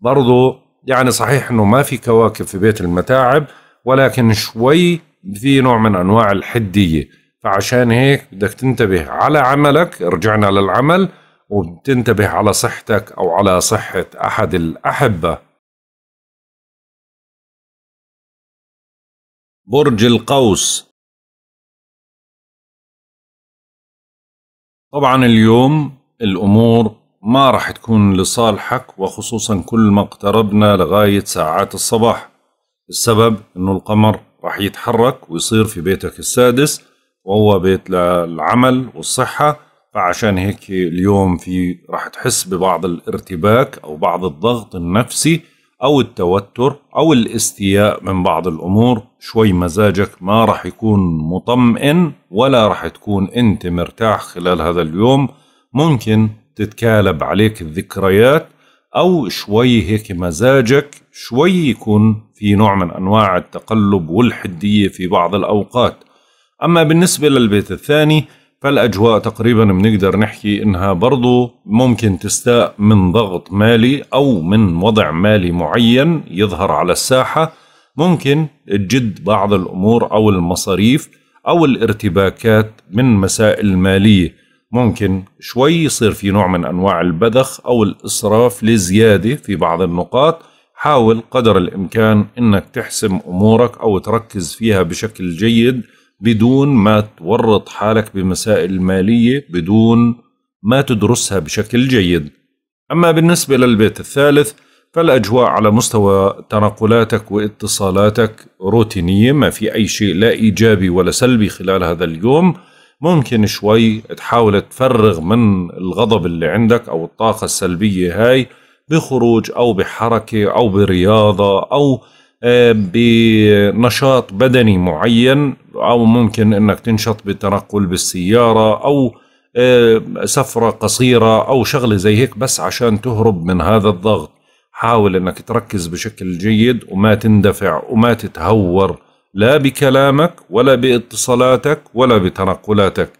برضو يعني صحيح أنه ما في كواكب في بيت المتاعب ولكن شوي في نوع من أنواع الحدية فعشان هيك بدك تنتبه على عملك رجعنا للعمل وبتنتبه على صحتك أو على صحة أحد الأحبة برج القوس طبعا اليوم الأمور ما رح تكون لصالحك وخصوصا كل ما اقتربنا لغاية ساعات الصباح السبب أنه القمر رح يتحرك ويصير في بيتك السادس وهو بيت للعمل والصحة فعشان هيك اليوم في راح تحس ببعض الارتباك أو بعض الضغط النفسي أو التوتر أو الاستياء من بعض الأمور شوي مزاجك ما راح يكون مطمئن ولا راح تكون أنت مرتاح خلال هذا اليوم ممكن تتكالب عليك الذكريات أو شوي هيك مزاجك شوي يكون في نوع من أنواع التقلب والحدية في بعض الأوقات أما بالنسبة للبيت الثاني فالأجواء تقريبا بنقدر نحكي إنها برضو ممكن تستاء من ضغط مالي أو من وضع مالي معين يظهر على الساحة ممكن تجد بعض الأمور أو المصاريف أو الارتباكات من مسائل مالية ممكن شوي يصير في نوع من أنواع البذخ أو الإسراف لزيادة في بعض النقاط حاول قدر الإمكان أنك تحسم أمورك أو تركز فيها بشكل جيد بدون ما تورط حالك بمسائل مالية بدون ما تدرسها بشكل جيد أما بالنسبة للبيت الثالث فالأجواء على مستوى تنقلاتك واتصالاتك روتينية ما في أي شيء لا إيجابي ولا سلبي خلال هذا اليوم ممكن شوي تحاول تفرغ من الغضب اللي عندك أو الطاقة السلبية هاي بخروج أو بحركة أو برياضة أو آه، بنشاط بدني معين او ممكن انك تنشط بالتنقل بالسياره او آه، سفره قصيره او شغله زي هيك بس عشان تهرب من هذا الضغط حاول انك تركز بشكل جيد وما تندفع وما تتهور لا بكلامك ولا باتصالاتك ولا بتنقلاتك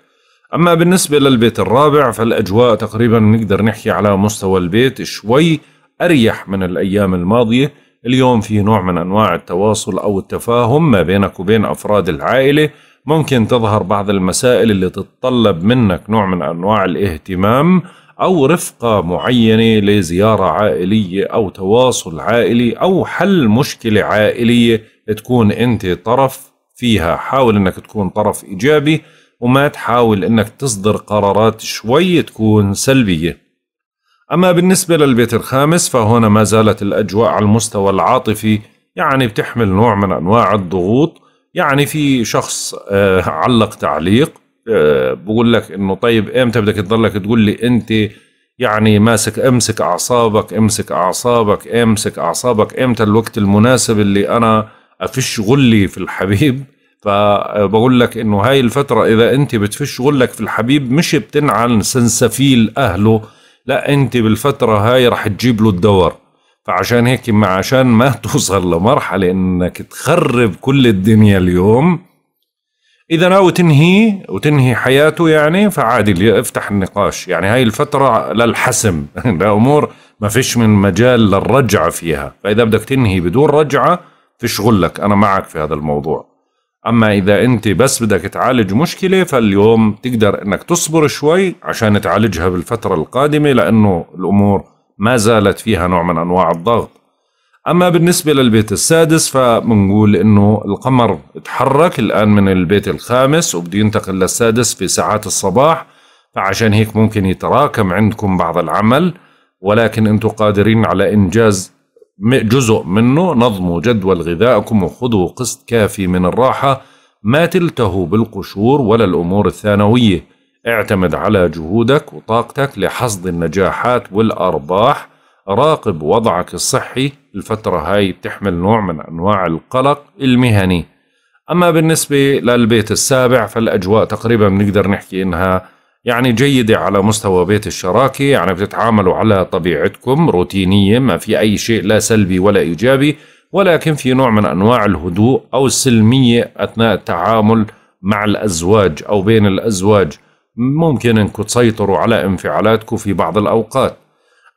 اما بالنسبه للبيت الرابع فالاجواء تقريبا نقدر نحكي على مستوى البيت شوي اريح من الايام الماضيه اليوم في نوع من أنواع التواصل أو التفاهم ما بينك وبين أفراد العائلة ممكن تظهر بعض المسائل اللي تتطلب منك نوع من أنواع الاهتمام أو رفقة معينة لزيارة عائلية أو تواصل عائلي أو حل مشكلة عائلية تكون أنت طرف فيها حاول أنك تكون طرف إيجابي وما تحاول أنك تصدر قرارات شوي تكون سلبية أما بالنسبة للبيت الخامس فهنا ما زالت الأجواء على المستوى العاطفي يعني بتحمل نوع من أنواع الضغوط يعني في شخص آه، علق تعليق آه، بقول لك انه طيب امتى بدك تضلك تقول لي انت يعني ماسك امسك اعصابك امسك اعصابك امسك اعصابك امتى الوقت المناسب اللي انا افش غلي في الحبيب فبقول آه، لك انه هاي الفترة اذا انت بتفش غلك في الحبيب مش بتنعن سنسفيل اهله لا انت بالفتره هاي رح تجيب له الدور فعشان هيك ما عشان ما توصل لمرحله انك تخرب كل الدنيا اليوم اذا ناوي تنهي وتنهي حياته يعني فعادي افتح النقاش يعني هاي الفتره للحسم لامور ما فيش من مجال للرجعه فيها فاذا بدك تنهي بدون رجعه فيش غلك انا معك في هذا الموضوع اما اذا انت بس بدك تعالج مشكله فاليوم تقدر انك تصبر شوي عشان تعالجها بالفتره القادمه لانه الامور ما زالت فيها نوع من انواع الضغط اما بالنسبه للبيت السادس فبنقول انه القمر تحرك الان من البيت الخامس وبده ينتقل للسادس في ساعات الصباح فعشان هيك ممكن يتراكم عندكم بعض العمل ولكن انتم قادرين على انجاز جزء منه نظموا جدول غذائكم وخذوا قسط كافي من الراحة ما تلتهوا بالقشور ولا الأمور الثانوية اعتمد على جهودك وطاقتك لحصد النجاحات والأرباح راقب وضعك الصحي الفترة هاي بتحمل نوع من أنواع القلق المهني أما بالنسبة للبيت السابع فالأجواء تقريبا بنقدر نحكي إنها يعني جيدة على مستوى بيت الشراكة يعني بتتعاملوا على طبيعتكم روتينية ما في أي شيء لا سلبي ولا إيجابي ولكن في نوع من أنواع الهدوء أو السلمية أثناء التعامل مع الأزواج أو بين الأزواج ممكن أنكم تسيطروا على انفعالاتكم في بعض الأوقات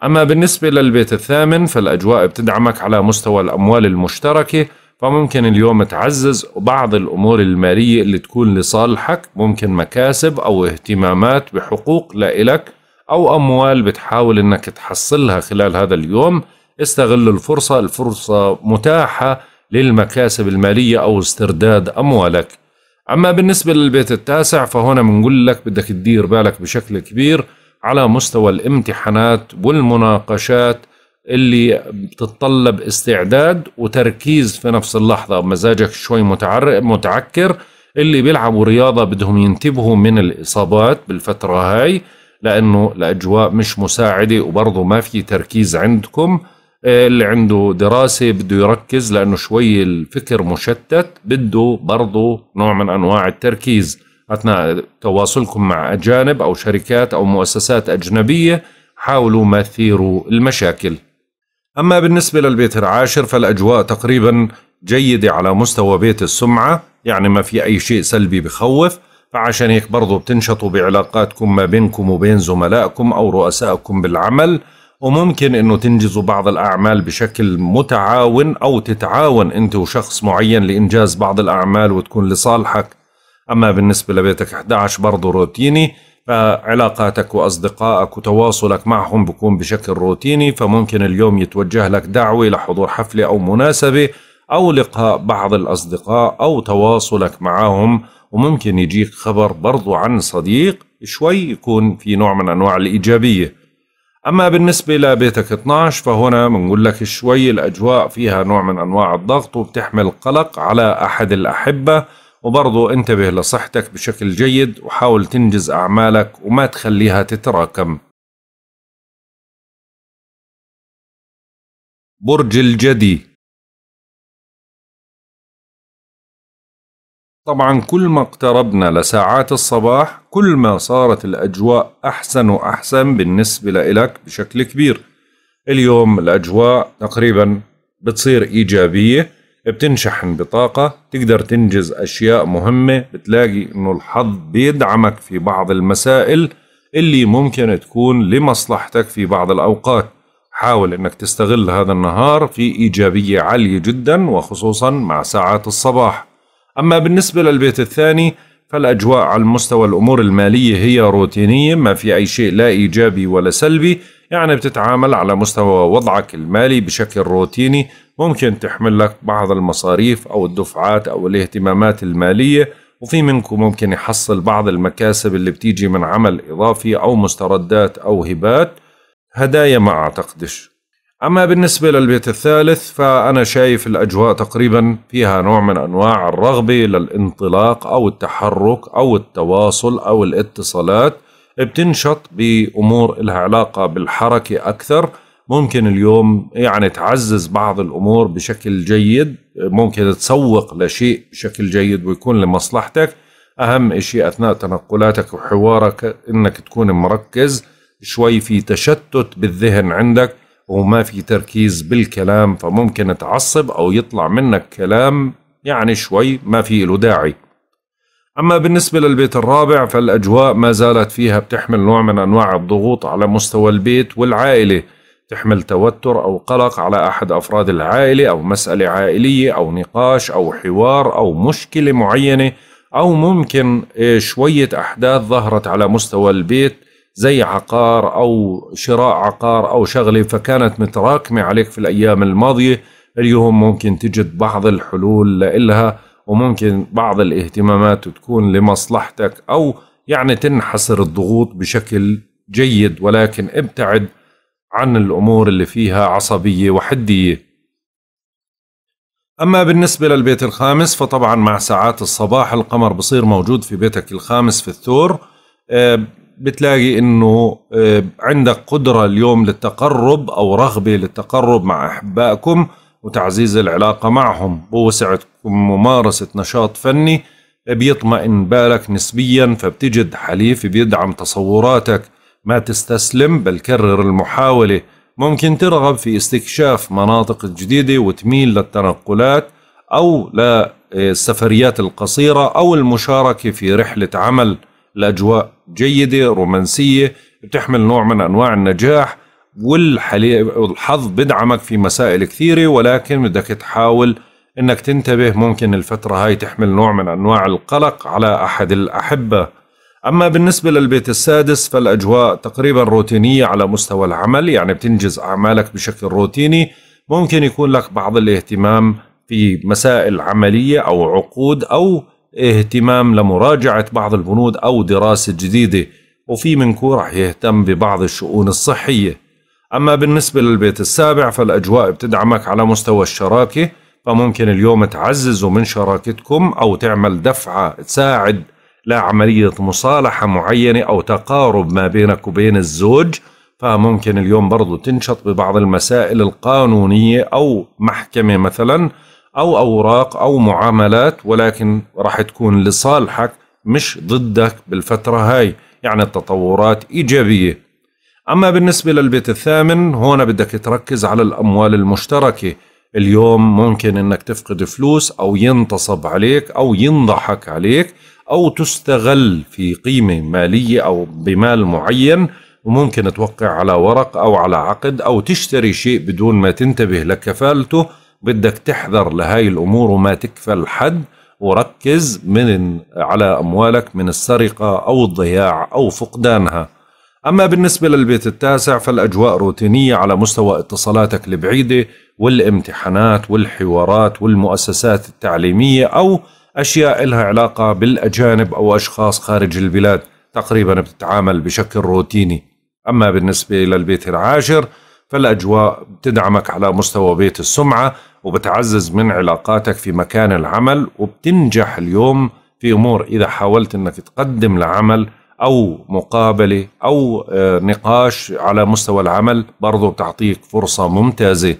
أما بالنسبة للبيت الثامن فالأجواء بتدعمك على مستوى الأموال المشتركة فممكن اليوم تعزز بعض الأمور المالية اللي تكون لصالحك ممكن مكاسب أو اهتمامات بحقوق لإلك أو أموال بتحاول أنك تحصلها خلال هذا اليوم استغل الفرصة الفرصة متاحة للمكاسب المالية أو استرداد أموالك أما بالنسبة للبيت التاسع فهنا بنقول لك بدك تدير بالك بشكل كبير على مستوى الامتحانات والمناقشات اللي بتتطلب استعداد وتركيز في نفس اللحظة مزاجك شوي متعكر اللي بيلعبوا رياضة بدهم ينتبهوا من الإصابات بالفترة هاي لأنه الأجواء مش مساعدة وبرضه ما في تركيز عندكم اللي عنده دراسة بده يركز لأنه شوي الفكر مشتت بده برضه نوع من أنواع التركيز أثناء تواصلكم مع أجانب أو شركات أو مؤسسات أجنبية حاولوا ما تثيروا المشاكل أما بالنسبة للبيت العاشر فالأجواء تقريبا جيدة على مستوى بيت السمعة يعني ما في أي شيء سلبي بخوف فعشان هيك برضو بتنشطوا بعلاقاتكم ما بينكم وبين زملائكم أو رؤسائكم بالعمل وممكن أنه تنجزوا بعض الأعمال بشكل متعاون أو تتعاون أنت وشخص معين لإنجاز بعض الأعمال وتكون لصالحك أما بالنسبة لبيتك 11 برضو روتيني فعلاقاتك واصدقائك وتواصلك معهم بكون بشكل روتيني فممكن اليوم يتوجه لك دعوه لحضور حفله او مناسبه او لقاء بعض الاصدقاء او تواصلك معهم وممكن يجيك خبر برضو عن صديق شوي يكون في نوع من انواع الايجابيه اما بالنسبه لبيتك 12 فهنا بنقول لك شوي الاجواء فيها نوع من انواع الضغط وبتحمل قلق على احد الاحبه وبرضه انتبه لصحتك بشكل جيد وحاول تنجز أعمالك وما تخليها تتراكم برج الجدي طبعا كل ما اقتربنا لساعات الصباح كل ما صارت الأجواء أحسن وأحسن بالنسبة لإلك بشكل كبير اليوم الأجواء تقريبا بتصير إيجابية بتنشحن بطاقة تقدر تنجز أشياء مهمة بتلاقي إنه الحظ بيدعمك في بعض المسائل اللي ممكن تكون لمصلحتك في بعض الأوقات حاول إنك تستغل هذا النهار في إيجابية عالية جدا وخصوصا مع ساعات الصباح أما بالنسبة للبيت الثاني فالأجواء على مستوى الأمور المالية هي روتينية ما في أي شيء لا إيجابي ولا سلبي يعني بتتعامل على مستوى وضعك المالي بشكل روتيني ممكن تحمل لك بعض المصاريف أو الدفعات أو الاهتمامات المالية وفي منكم ممكن يحصل بعض المكاسب اللي بتيجي من عمل إضافي أو مستردات أو هبات هدايا ما أعتقدش أما بالنسبة للبيت الثالث فأنا شايف الأجواء تقريبا فيها نوع من أنواع الرغبة للانطلاق أو التحرك أو التواصل أو الاتصالات بتنشط بأمور لها علاقة بالحركة أكثر ممكن اليوم يعني تعزز بعض الأمور بشكل جيد ممكن تسوق لشيء بشكل جيد ويكون لمصلحتك أهم شيء أثناء تنقلاتك وحوارك أنك تكون مركز شوي في تشتت بالذهن عندك وما في تركيز بالكلام فممكن تعصب أو يطلع منك كلام يعني شوي ما في له داعي أما بالنسبة للبيت الرابع فالأجواء ما زالت فيها بتحمل نوع من أنواع الضغوط على مستوى البيت والعائلة تحمل توتر أو قلق على أحد أفراد العائلة أو مسألة عائلية أو نقاش أو حوار أو مشكلة معينة أو ممكن آه، شوية أحداث ظهرت على مستوى البيت زي عقار أو شراء عقار أو شغلة فكانت متراكمة عليك في الأيام الماضية اليوم ممكن تجد بعض الحلول لإلها وممكن بعض الاهتمامات تكون لمصلحتك أو يعني تنحسر الضغوط بشكل جيد ولكن ابتعد عن الأمور اللي فيها عصبية وحدية أما بالنسبة للبيت الخامس فطبعا مع ساعات الصباح القمر بصير موجود في بيتك الخامس في الثور آه، بتلاقي أنه آه، عندك قدرة اليوم للتقرب أو رغبة للتقرب مع أحبائكم وتعزيز العلاقة معهم بوسعتكم ممارسة نشاط فني بيطمئن بالك نسبيا فبتجد حليف بيدعم تصوراتك ما تستسلم بل كرر المحاولة ممكن ترغب في استكشاف مناطق جديدة وتميل للتنقلات أو للسفريات القصيرة أو المشاركة في رحلة عمل الأجواء جيدة رومانسية بتحمل نوع من أنواع النجاح والحظ بدعمك في مسائل كثيرة ولكن بدك تحاول انك تنتبه ممكن الفتره هاي تحمل نوع من انواع القلق على احد الاحبه اما بالنسبه للبيت السادس فالاجواء تقريبا روتينيه على مستوى العمل يعني بتنجز اعمالك بشكل روتيني ممكن يكون لك بعض الاهتمام في مسائل عمليه او عقود او اهتمام لمراجعه بعض البنود او دراسه جديده وفي منكم راح يهتم ببعض الشؤون الصحيه اما بالنسبه للبيت السابع فالاجواء بتدعمك على مستوى الشراكه فممكن اليوم تعززوا من شراكتكم أو تعمل دفعة تساعد لعملية مصالحة معينة أو تقارب ما بينك وبين الزوج فممكن اليوم برضو تنشط ببعض المسائل القانونية أو محكمة مثلا أو أوراق أو معاملات ولكن راح تكون لصالحك مش ضدك بالفترة هاي يعني التطورات إيجابية أما بالنسبة للبيت الثامن هون بدك تركز على الأموال المشتركة اليوم ممكن انك تفقد فلوس او ينتصب عليك او ينضحك عليك او تستغل في قيمه ماليه او بمال معين وممكن توقع على ورق او على عقد او تشتري شيء بدون ما تنتبه لكفالته بدك تحذر لهاي الامور وما تكفل حد وركز من على اموالك من السرقه او الضياع او فقدانها اما بالنسبه للبيت التاسع فالاجواء روتينيه على مستوى اتصالاتك البعيده والامتحانات والحوارات والمؤسسات التعليمية أو أشياء لها علاقة بالأجانب أو أشخاص خارج البلاد تقريبا بتتعامل بشكل روتيني أما بالنسبة للبيت العاشر فالأجواء بتدعمك على مستوى بيت السمعة وبتعزز من علاقاتك في مكان العمل وبتنجح اليوم في أمور إذا حاولت أنك تقدم لعمل أو مقابلة أو آه، نقاش على مستوى العمل برضو بتعطيك فرصة ممتازة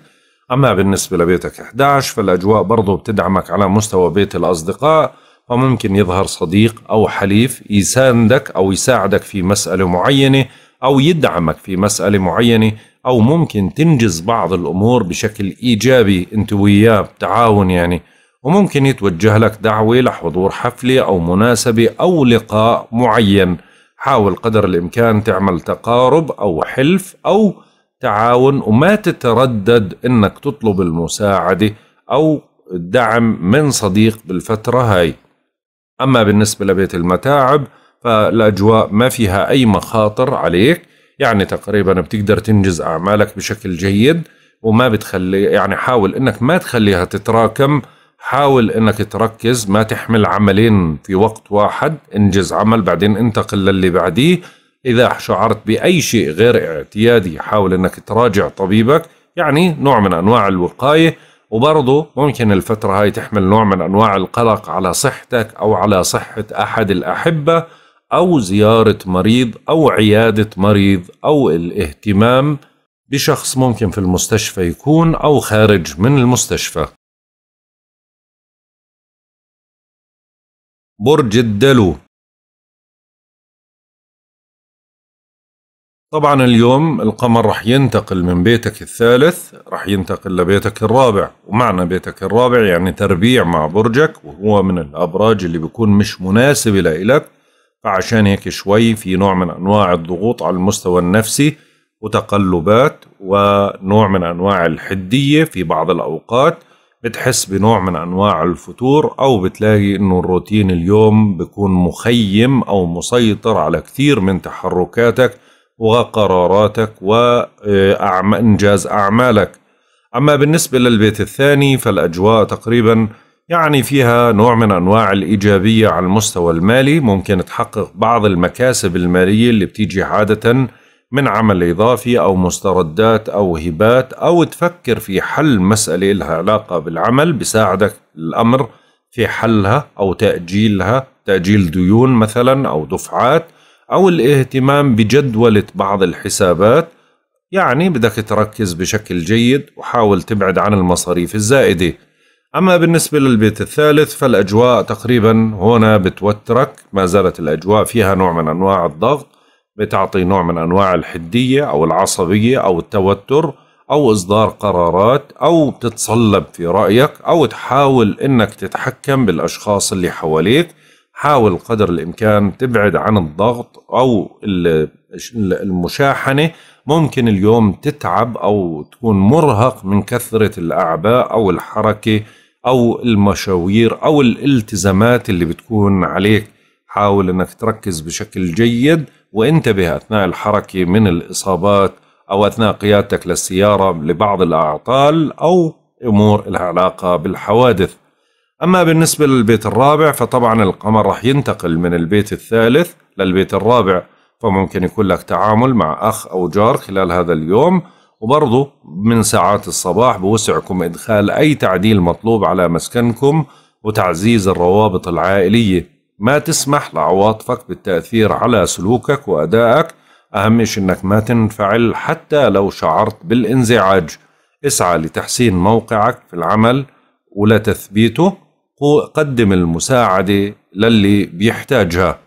أما بالنسبة لبيتك 11 فالأجواء برضه بتدعمك على مستوى بيت الأصدقاء فممكن يظهر صديق أو حليف يساندك أو يساعدك في مسألة معينة أو يدعمك في مسألة معينة أو ممكن تنجز بعض الأمور بشكل إيجابي أنت وياه بتعاون يعني وممكن يتوجه لك دعوة لحضور حفلة أو مناسبة أو لقاء معين حاول قدر الإمكان تعمل تقارب أو حلف أو التعاون وما تتردد انك تطلب المساعده او الدعم من صديق بالفتره هاي اما بالنسبه لبيت المتاعب فالاجواء ما فيها اي مخاطر عليك يعني تقريبا بتقدر تنجز اعمالك بشكل جيد وما بتخلي يعني حاول انك ما تخليها تتراكم حاول انك تركز ما تحمل عملين في وقت واحد انجز عمل بعدين انتقل للي بعديه إذا شعرت بأي شيء غير اعتيادي حاول أنك تراجع طبيبك يعني نوع من أنواع الوقاية وبرضه ممكن الفترة هاي تحمل نوع من أنواع القلق على صحتك أو على صحة أحد الأحبة أو زيارة مريض أو عيادة مريض أو الاهتمام بشخص ممكن في المستشفى يكون أو خارج من المستشفى برج الدلو طبعا اليوم القمر رح ينتقل من بيتك الثالث رح ينتقل لبيتك الرابع ومعنى بيتك الرابع يعني تربيع مع برجك وهو من الأبراج اللي بيكون مش مناسب لإلك فعشان هيك شوي في نوع من أنواع الضغوط على المستوى النفسي وتقلبات ونوع من أنواع الحدية في بعض الأوقات بتحس بنوع من أنواع الفتور أو بتلاقي أنه الروتين اليوم بيكون مخيم أو مسيطر على كثير من تحركاتك وقراراتك وإنجاز أعمالك أما بالنسبة للبيت الثاني فالأجواء تقريبا يعني فيها نوع من أنواع الإيجابية على المستوى المالي ممكن تحقق بعض المكاسب المالية اللي بتيجي عادة من عمل إضافي أو مستردات أو هبات أو تفكر في حل مسألة لها علاقة بالعمل بساعدك الأمر في حلها أو تأجيلها تأجيل ديون مثلا أو دفعات أو الاهتمام بجدولة بعض الحسابات يعني بدك تركز بشكل جيد وحاول تبعد عن المصاريف الزائدة أما بالنسبة للبيت الثالث فالأجواء تقريبا هنا بتوترك ما زالت الأجواء فيها نوع من أنواع الضغط بتعطي نوع من أنواع الحدية أو العصبية أو التوتر أو إصدار قرارات أو تتصلب في رأيك أو تحاول أنك تتحكم بالأشخاص اللي حواليك حاول قدر الامكان تبعد عن الضغط او المشاحنه ممكن اليوم تتعب او تكون مرهق من كثره الاعباء او الحركه او المشاوير او الالتزامات اللي بتكون عليك حاول انك تركز بشكل جيد وانتبه اثناء الحركه من الاصابات او اثناء قيادتك للسياره لبعض الاعطال او امور العلاقه بالحوادث أما بالنسبة للبيت الرابع فطبعا القمر راح ينتقل من البيت الثالث للبيت الرابع فممكن يكون لك تعامل مع أخ أو جار خلال هذا اليوم وبرضه من ساعات الصباح بوسعكم إدخال أي تعديل مطلوب على مسكنكم وتعزيز الروابط العائلية ما تسمح لعواطفك بالتأثير على سلوكك وأدائك أهم شيء أنك ما تنفعل حتى لو شعرت بالانزعاج اسعى لتحسين موقعك في العمل ولتثبيته قدم المساعدة للي بيحتاجها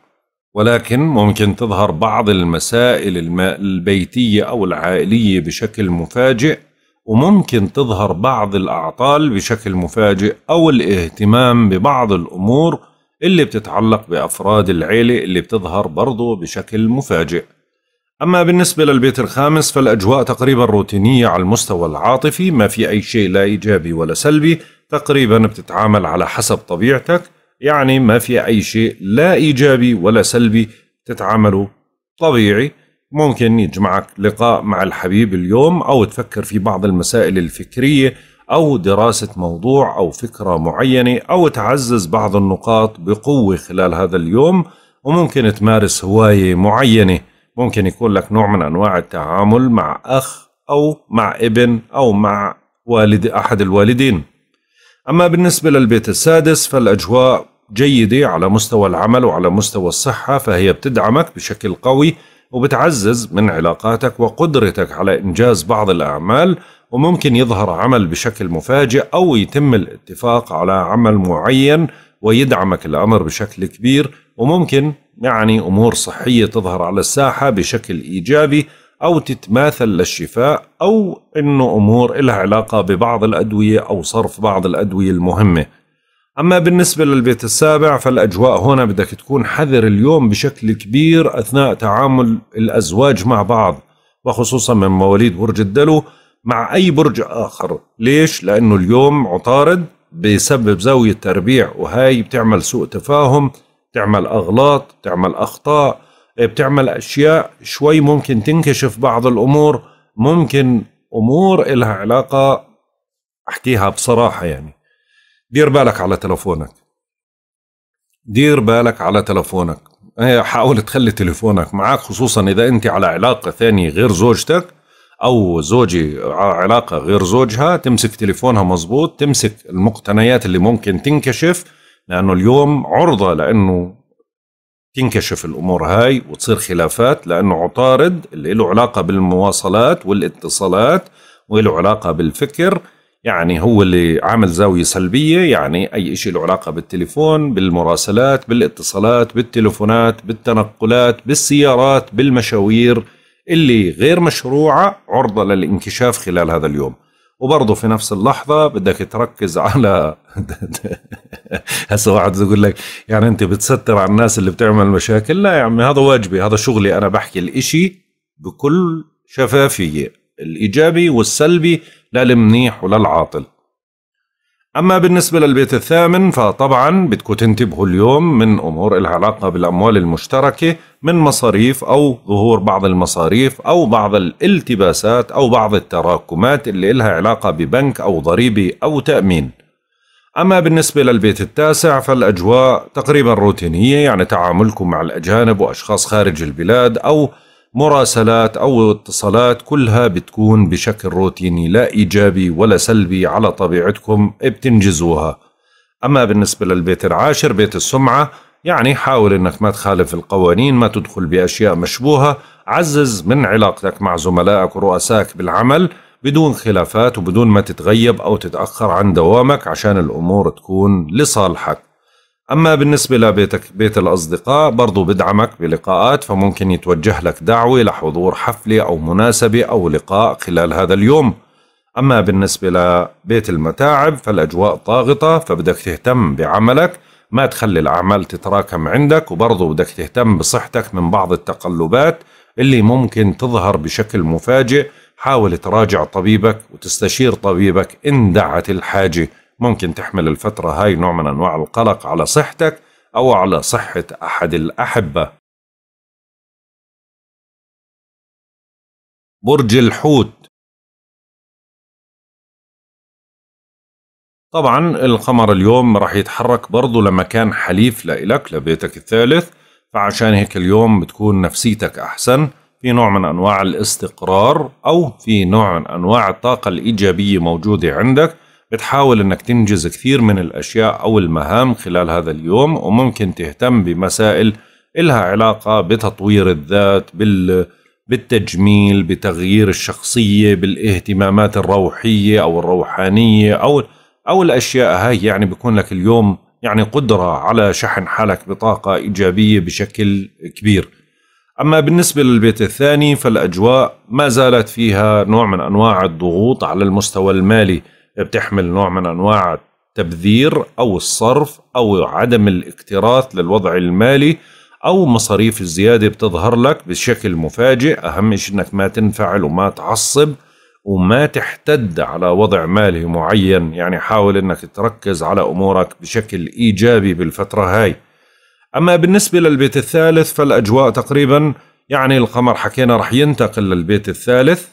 ولكن ممكن تظهر بعض المسائل البيتية أو العائلية بشكل مفاجئ وممكن تظهر بعض الأعطال بشكل مفاجئ أو الاهتمام ببعض الأمور اللي بتتعلق بأفراد العيلة اللي بتظهر برضه بشكل مفاجئ أما بالنسبة للبيت الخامس فالأجواء تقريبا روتينية على المستوى العاطفي ما في أي شيء لا إيجابي ولا سلبي تقريبا بتتعامل على حسب طبيعتك يعني ما في أي شيء لا إيجابي ولا سلبي تتعامله طبيعي ممكن يجمعك لقاء مع الحبيب اليوم أو تفكر في بعض المسائل الفكرية أو دراسة موضوع أو فكرة معينة أو تعزز بعض النقاط بقوة خلال هذا اليوم وممكن تمارس هواية معينة ممكن يكون لك نوع من أنواع التعامل مع أخ أو مع ابن أو مع والد أحد الوالدين أما بالنسبة للبيت السادس فالأجواء جيدة على مستوى العمل وعلى مستوى الصحة فهي بتدعمك بشكل قوي وبتعزز من علاقاتك وقدرتك على إنجاز بعض الأعمال وممكن يظهر عمل بشكل مفاجئ أو يتم الاتفاق على عمل معين ويدعمك الأمر بشكل كبير وممكن يعني أمور صحية تظهر على الساحة بشكل إيجابي أو تتماثل للشفاء أو أنه أمور لها علاقة ببعض الأدوية أو صرف بعض الأدوية المهمة أما بالنسبة للبيت السابع فالأجواء هنا بدك تكون حذر اليوم بشكل كبير أثناء تعامل الأزواج مع بعض وخصوصا من مواليد برج الدلو مع أي برج آخر ليش؟ لأنه اليوم عطارد بسبب زاوية تربيع وهاي بتعمل سوء تفاهم تعمل أغلاط بتعمل أخطاء آه، بتعمل أشياء شوي ممكن تنكشف بعض الأمور ممكن أمور إلها علاقة أحكيها بصراحة يعني دير بالك على تلفونك دير بالك على تلفونك آه، حاول تخلي تلفونك معك خصوصا إذا أنت على علاقة ثانية غير زوجتك أو زوجي آه، علاقة غير زوجها تمسك تلفونها مزبوط تمسك المقتنيات اللي ممكن تنكشف لأنه اليوم عرضة لأنه تنكشف الأمور هاي وتصير خلافات لأنه عطارد اللي له علاقة بالمواصلات والاتصالات وله علاقة بالفكر يعني هو اللي عامل زاوية سلبية يعني أي شيء له علاقة بالتليفون بالمراسلات بالاتصالات بالتليفونات بالتنقلات بالسيارات بالمشاوير اللي غير مشروعة عرضة للانكشاف خلال هذا اليوم وبرضه في نفس اللحظه بدك تركز على هسه واحد يقول لك يعني انت بتستر على الناس اللي بتعمل مشاكل لا يا عمي هذا واجبي هذا شغلي انا بحكي الاشي بكل شفافيه الايجابي والسلبي لا وللعاطل ولا العاطل أما بالنسبة للبيت الثامن فطبعا بدكم تنتبهوا اليوم من أمور إلها علاقة بالأموال المشتركة من مصاريف أو ظهور بعض المصاريف أو بعض الالتباسات أو بعض التراكمات اللي إلها علاقة ببنك أو ضريبة أو تأمين أما بالنسبة للبيت التاسع فالأجواء تقريبا روتينية يعني تعاملكم مع الأجانب وأشخاص خارج البلاد أو مراسلات أو اتصالات كلها بتكون بشكل روتيني لا إيجابي ولا سلبي على طبيعتكم بتنجزوها أما بالنسبة للبيت العاشر بيت السمعة يعني حاول أنك ما تخالف القوانين ما تدخل بأشياء مشبوهة عزز من علاقتك مع زملائك ورؤسائك بالعمل بدون خلافات وبدون ما تتغيب أو تتأخر عن دوامك عشان الأمور تكون لصالحك أما بالنسبة لبيتك بيت الأصدقاء برضو بدعمك بلقاءات فممكن يتوجه لك دعوة لحضور حفلة أو مناسبة أو لقاء خلال هذا اليوم أما بالنسبة لبيت المتاعب فالأجواء طاغطة فبدك تهتم بعملك ما تخلي الأعمال تتراكم عندك وبرضو بدك تهتم بصحتك من بعض التقلبات اللي ممكن تظهر بشكل مفاجئ حاول تراجع طبيبك وتستشير طبيبك إن دعت الحاجة ممكن تحمل الفترة هاي نوع من أنواع القلق على صحتك أو على صحة أحد الأحبة برج الحوت طبعا القمر اليوم راح يتحرك برضه لمكان حليف لإلك لبيتك الثالث فعشان هيك اليوم بتكون نفسيتك أحسن في نوع من أنواع الاستقرار أو في نوع من أنواع الطاقة الإيجابية موجودة عندك بتحاول انك تنجز كثير من الاشياء او المهام خلال هذا اليوم وممكن تهتم بمسائل إلها علاقة بتطوير الذات بال بالتجميل بتغيير الشخصية بالاهتمامات الروحية أو الروحانية أو أو الأشياء هاي يعني بيكون لك اليوم يعني قدرة على شحن حالك بطاقة إيجابية بشكل كبير أما بالنسبة للبيت الثاني فالأجواء ما زالت فيها نوع من أنواع الضغوط على المستوى المالي بتحمل نوع من انواع التبذير او الصرف او عدم الاكتراث للوضع المالي او مصاريف الزياده بتظهر لك بشكل مفاجئ اهم شيء انك ما تنفعل وما تعصب وما تحتد على وضع مالي معين يعني حاول انك تركز على امورك بشكل ايجابي بالفتره هاي اما بالنسبه للبيت الثالث فالاجواء تقريبا يعني القمر حكينا رح ينتقل للبيت الثالث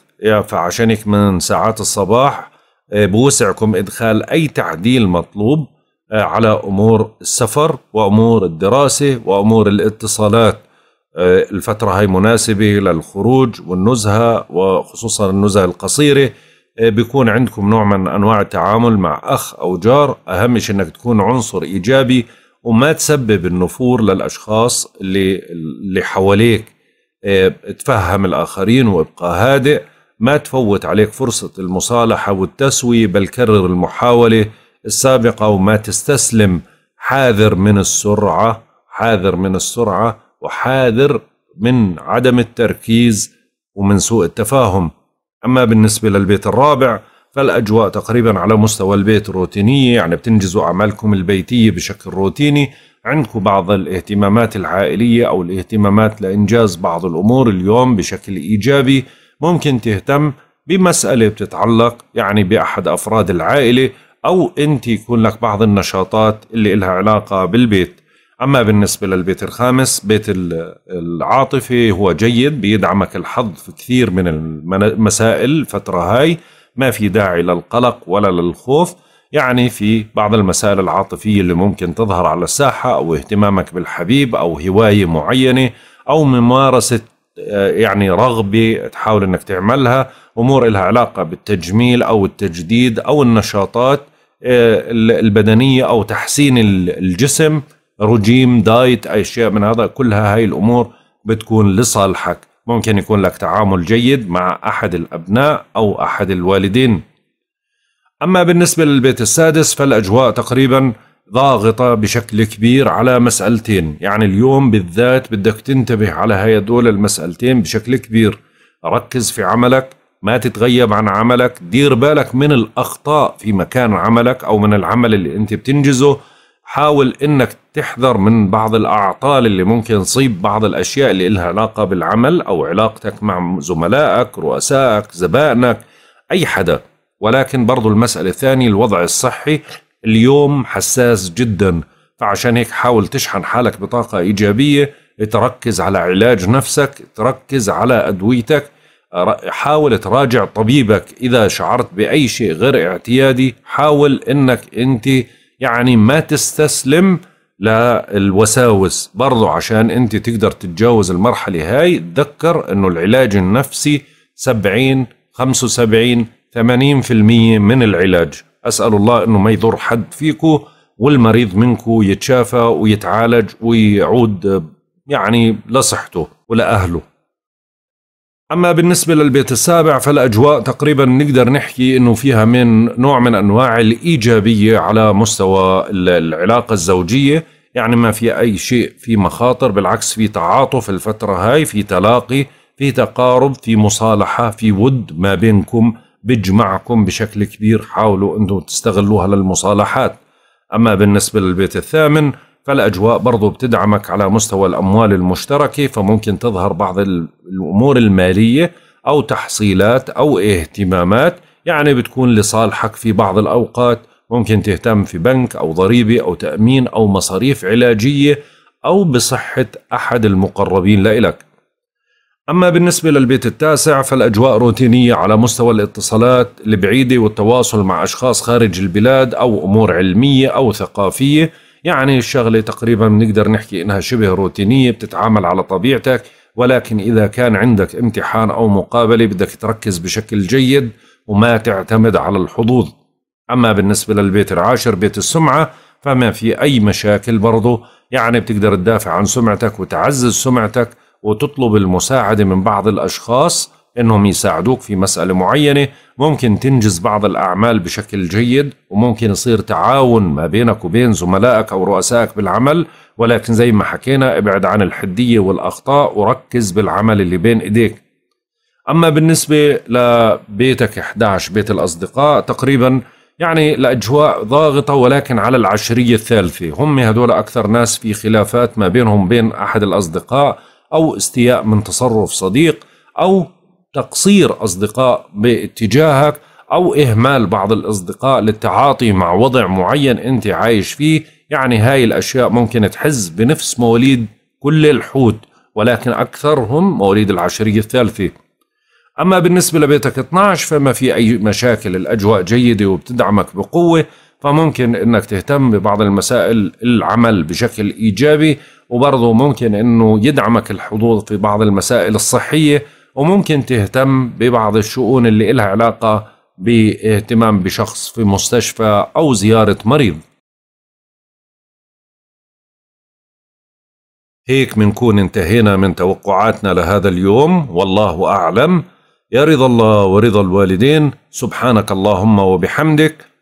فعشان هيك من ساعات الصباح آه، بوسعكم إدخال أي تعديل مطلوب آه، على أمور السفر وأمور الدراسة وأمور الاتصالات آه، الفترة هاي مناسبة للخروج والنزهة وخصوصا النزهة القصيرة بيكون عندكم نوع من أنواع التعامل مع أخ أو جار أهم شيء أنك تكون عنصر إيجابي وما تسبب النفور للأشخاص اللي, اللي حواليك تفهم الآخرين وابقى هادئ ما تفوت عليك فرصة المصالحة والتسوية بل كرر المحاولة السابقة وما تستسلم حاذر من السرعة حاذر من السرعة وحاذر من عدم التركيز ومن سوء التفاهم أما بالنسبة للبيت الرابع فالأجواء تقريبا على مستوى البيت روتينية يعني بتنجزوا أعمالكم البيتية بشكل روتيني عندكم بعض الاهتمامات العائلية أو الاهتمامات لإنجاز بعض الأمور اليوم بشكل إيجابي ممكن تهتم بمسألة بتتعلق يعني بأحد أفراد العائلة أو أنت يكون لك بعض النشاطات اللي إلها علاقة بالبيت أما بالنسبة للبيت الخامس بيت العاطفة هو جيد بيدعمك الحظ في كثير من المسائل الفترة هاي ما في داعي للقلق ولا للخوف يعني في بعض المسائل العاطفية اللي ممكن تظهر على الساحة أو اهتمامك بالحبيب أو هواية معينة أو ممارسة آه، يعني رغبه تحاول انك تعملها امور لها علاقه بالتجميل او التجديد او النشاطات آه، البدنيه او تحسين الجسم رجيم دايت اشياء من هذا كلها هاي الامور بتكون لصالحك ممكن يكون لك تعامل جيد مع احد الابناء او احد الوالدين اما بالنسبه للبيت السادس فالاجواء تقريبا ضاغطة بشكل كبير على مسألتين يعني اليوم بالذات بدك تنتبه على هاي دول المسألتين بشكل كبير ركز في عملك ما تتغيب عن عملك دير بالك من الأخطاء في مكان عملك أو من العمل اللي أنت بتنجزه حاول أنك تحذر من بعض الأعطال اللي ممكن تصيب بعض الأشياء اللي إلها علاقة بالعمل أو علاقتك مع زملائك رؤسائك زبائنك أي حدا ولكن برضو المسألة الثانية الوضع الصحي اليوم حساس جدا فعشان هيك حاول تشحن حالك بطاقة إيجابية تركز على علاج نفسك تركز على أدويتك حاول تراجع طبيبك إذا شعرت بأي شيء غير اعتيادي حاول أنك أنت يعني ما تستسلم للوساوس برضو عشان أنت تقدر تتجاوز المرحلة هاي تذكر أنه العلاج النفسي 70 75 80% من العلاج أسأل الله أنه ما يضر حد فيكم والمريض منكم يتشافى ويتعالج ويعود يعني لصحته ولأهله أما بالنسبة للبيت السابع فالأجواء تقريبا نقدر نحكي أنه فيها من نوع من أنواع الإيجابية على مستوى العلاقة الزوجية يعني ما في أي شيء في مخاطر بالعكس في تعاطف الفترة هاي في تلاقي في تقارب في مصالحة في ود ما بينكم بيجمعكم بشكل كبير حاولوا أنتم تستغلوها للمصالحات أما بالنسبة للبيت الثامن فالأجواء برضو بتدعمك على مستوى الأموال المشتركة فممكن تظهر بعض الأمور المالية أو تحصيلات أو اهتمامات يعني بتكون لصالحك في بعض الأوقات ممكن تهتم في بنك أو ضريبة أو تأمين أو مصاريف علاجية أو بصحة أحد المقربين لإلك أما بالنسبة للبيت التاسع فالأجواء روتينية على مستوى الاتصالات البعيدة والتواصل مع أشخاص خارج البلاد أو أمور علمية أو ثقافية يعني الشغلة تقريبا بنقدر نحكي إنها شبه روتينية بتتعامل على طبيعتك ولكن إذا كان عندك امتحان أو مقابلة بدك تركز بشكل جيد وما تعتمد على الحظوظ أما بالنسبة للبيت العاشر بيت السمعة فما في أي مشاكل برضه يعني بتقدر تدافع عن سمعتك وتعزز سمعتك وتطلب المساعدة من بعض الأشخاص إنهم يساعدوك في مسألة معينة ممكن تنجز بعض الأعمال بشكل جيد وممكن يصير تعاون ما بينك وبين زملائك أو رؤسائك بالعمل ولكن زي ما حكينا ابعد عن الحدية والأخطاء وركز بالعمل اللي بين إيديك أما بالنسبة لبيتك 11 بيت الأصدقاء تقريباً يعني الأجواء ضاغطة ولكن على العشرية الثالثة هم هدول أكثر ناس في خلافات ما بينهم بين أحد الأصدقاء أو استياء من تصرف صديق أو تقصير أصدقاء باتجاهك أو إهمال بعض الأصدقاء للتعاطي مع وضع معين أنت عايش فيه يعني هاي الأشياء ممكن تحز بنفس مواليد كل الحوت ولكن أكثرهم مواليد العشرية الثالثة أما بالنسبة لبيتك 12 فما في أي مشاكل الأجواء جيدة وبتدعمك بقوة فممكن انك تهتم ببعض المسائل العمل بشكل ايجابي وبرضه ممكن انه يدعمك الحضور في بعض المسائل الصحيه وممكن تهتم ببعض الشؤون اللي لها علاقه باهتمام بشخص في مستشفى او زياره مريض. هيك منكون انتهينا من توقعاتنا لهذا اليوم والله اعلم يا رضا الله ورضا الوالدين سبحانك اللهم وبحمدك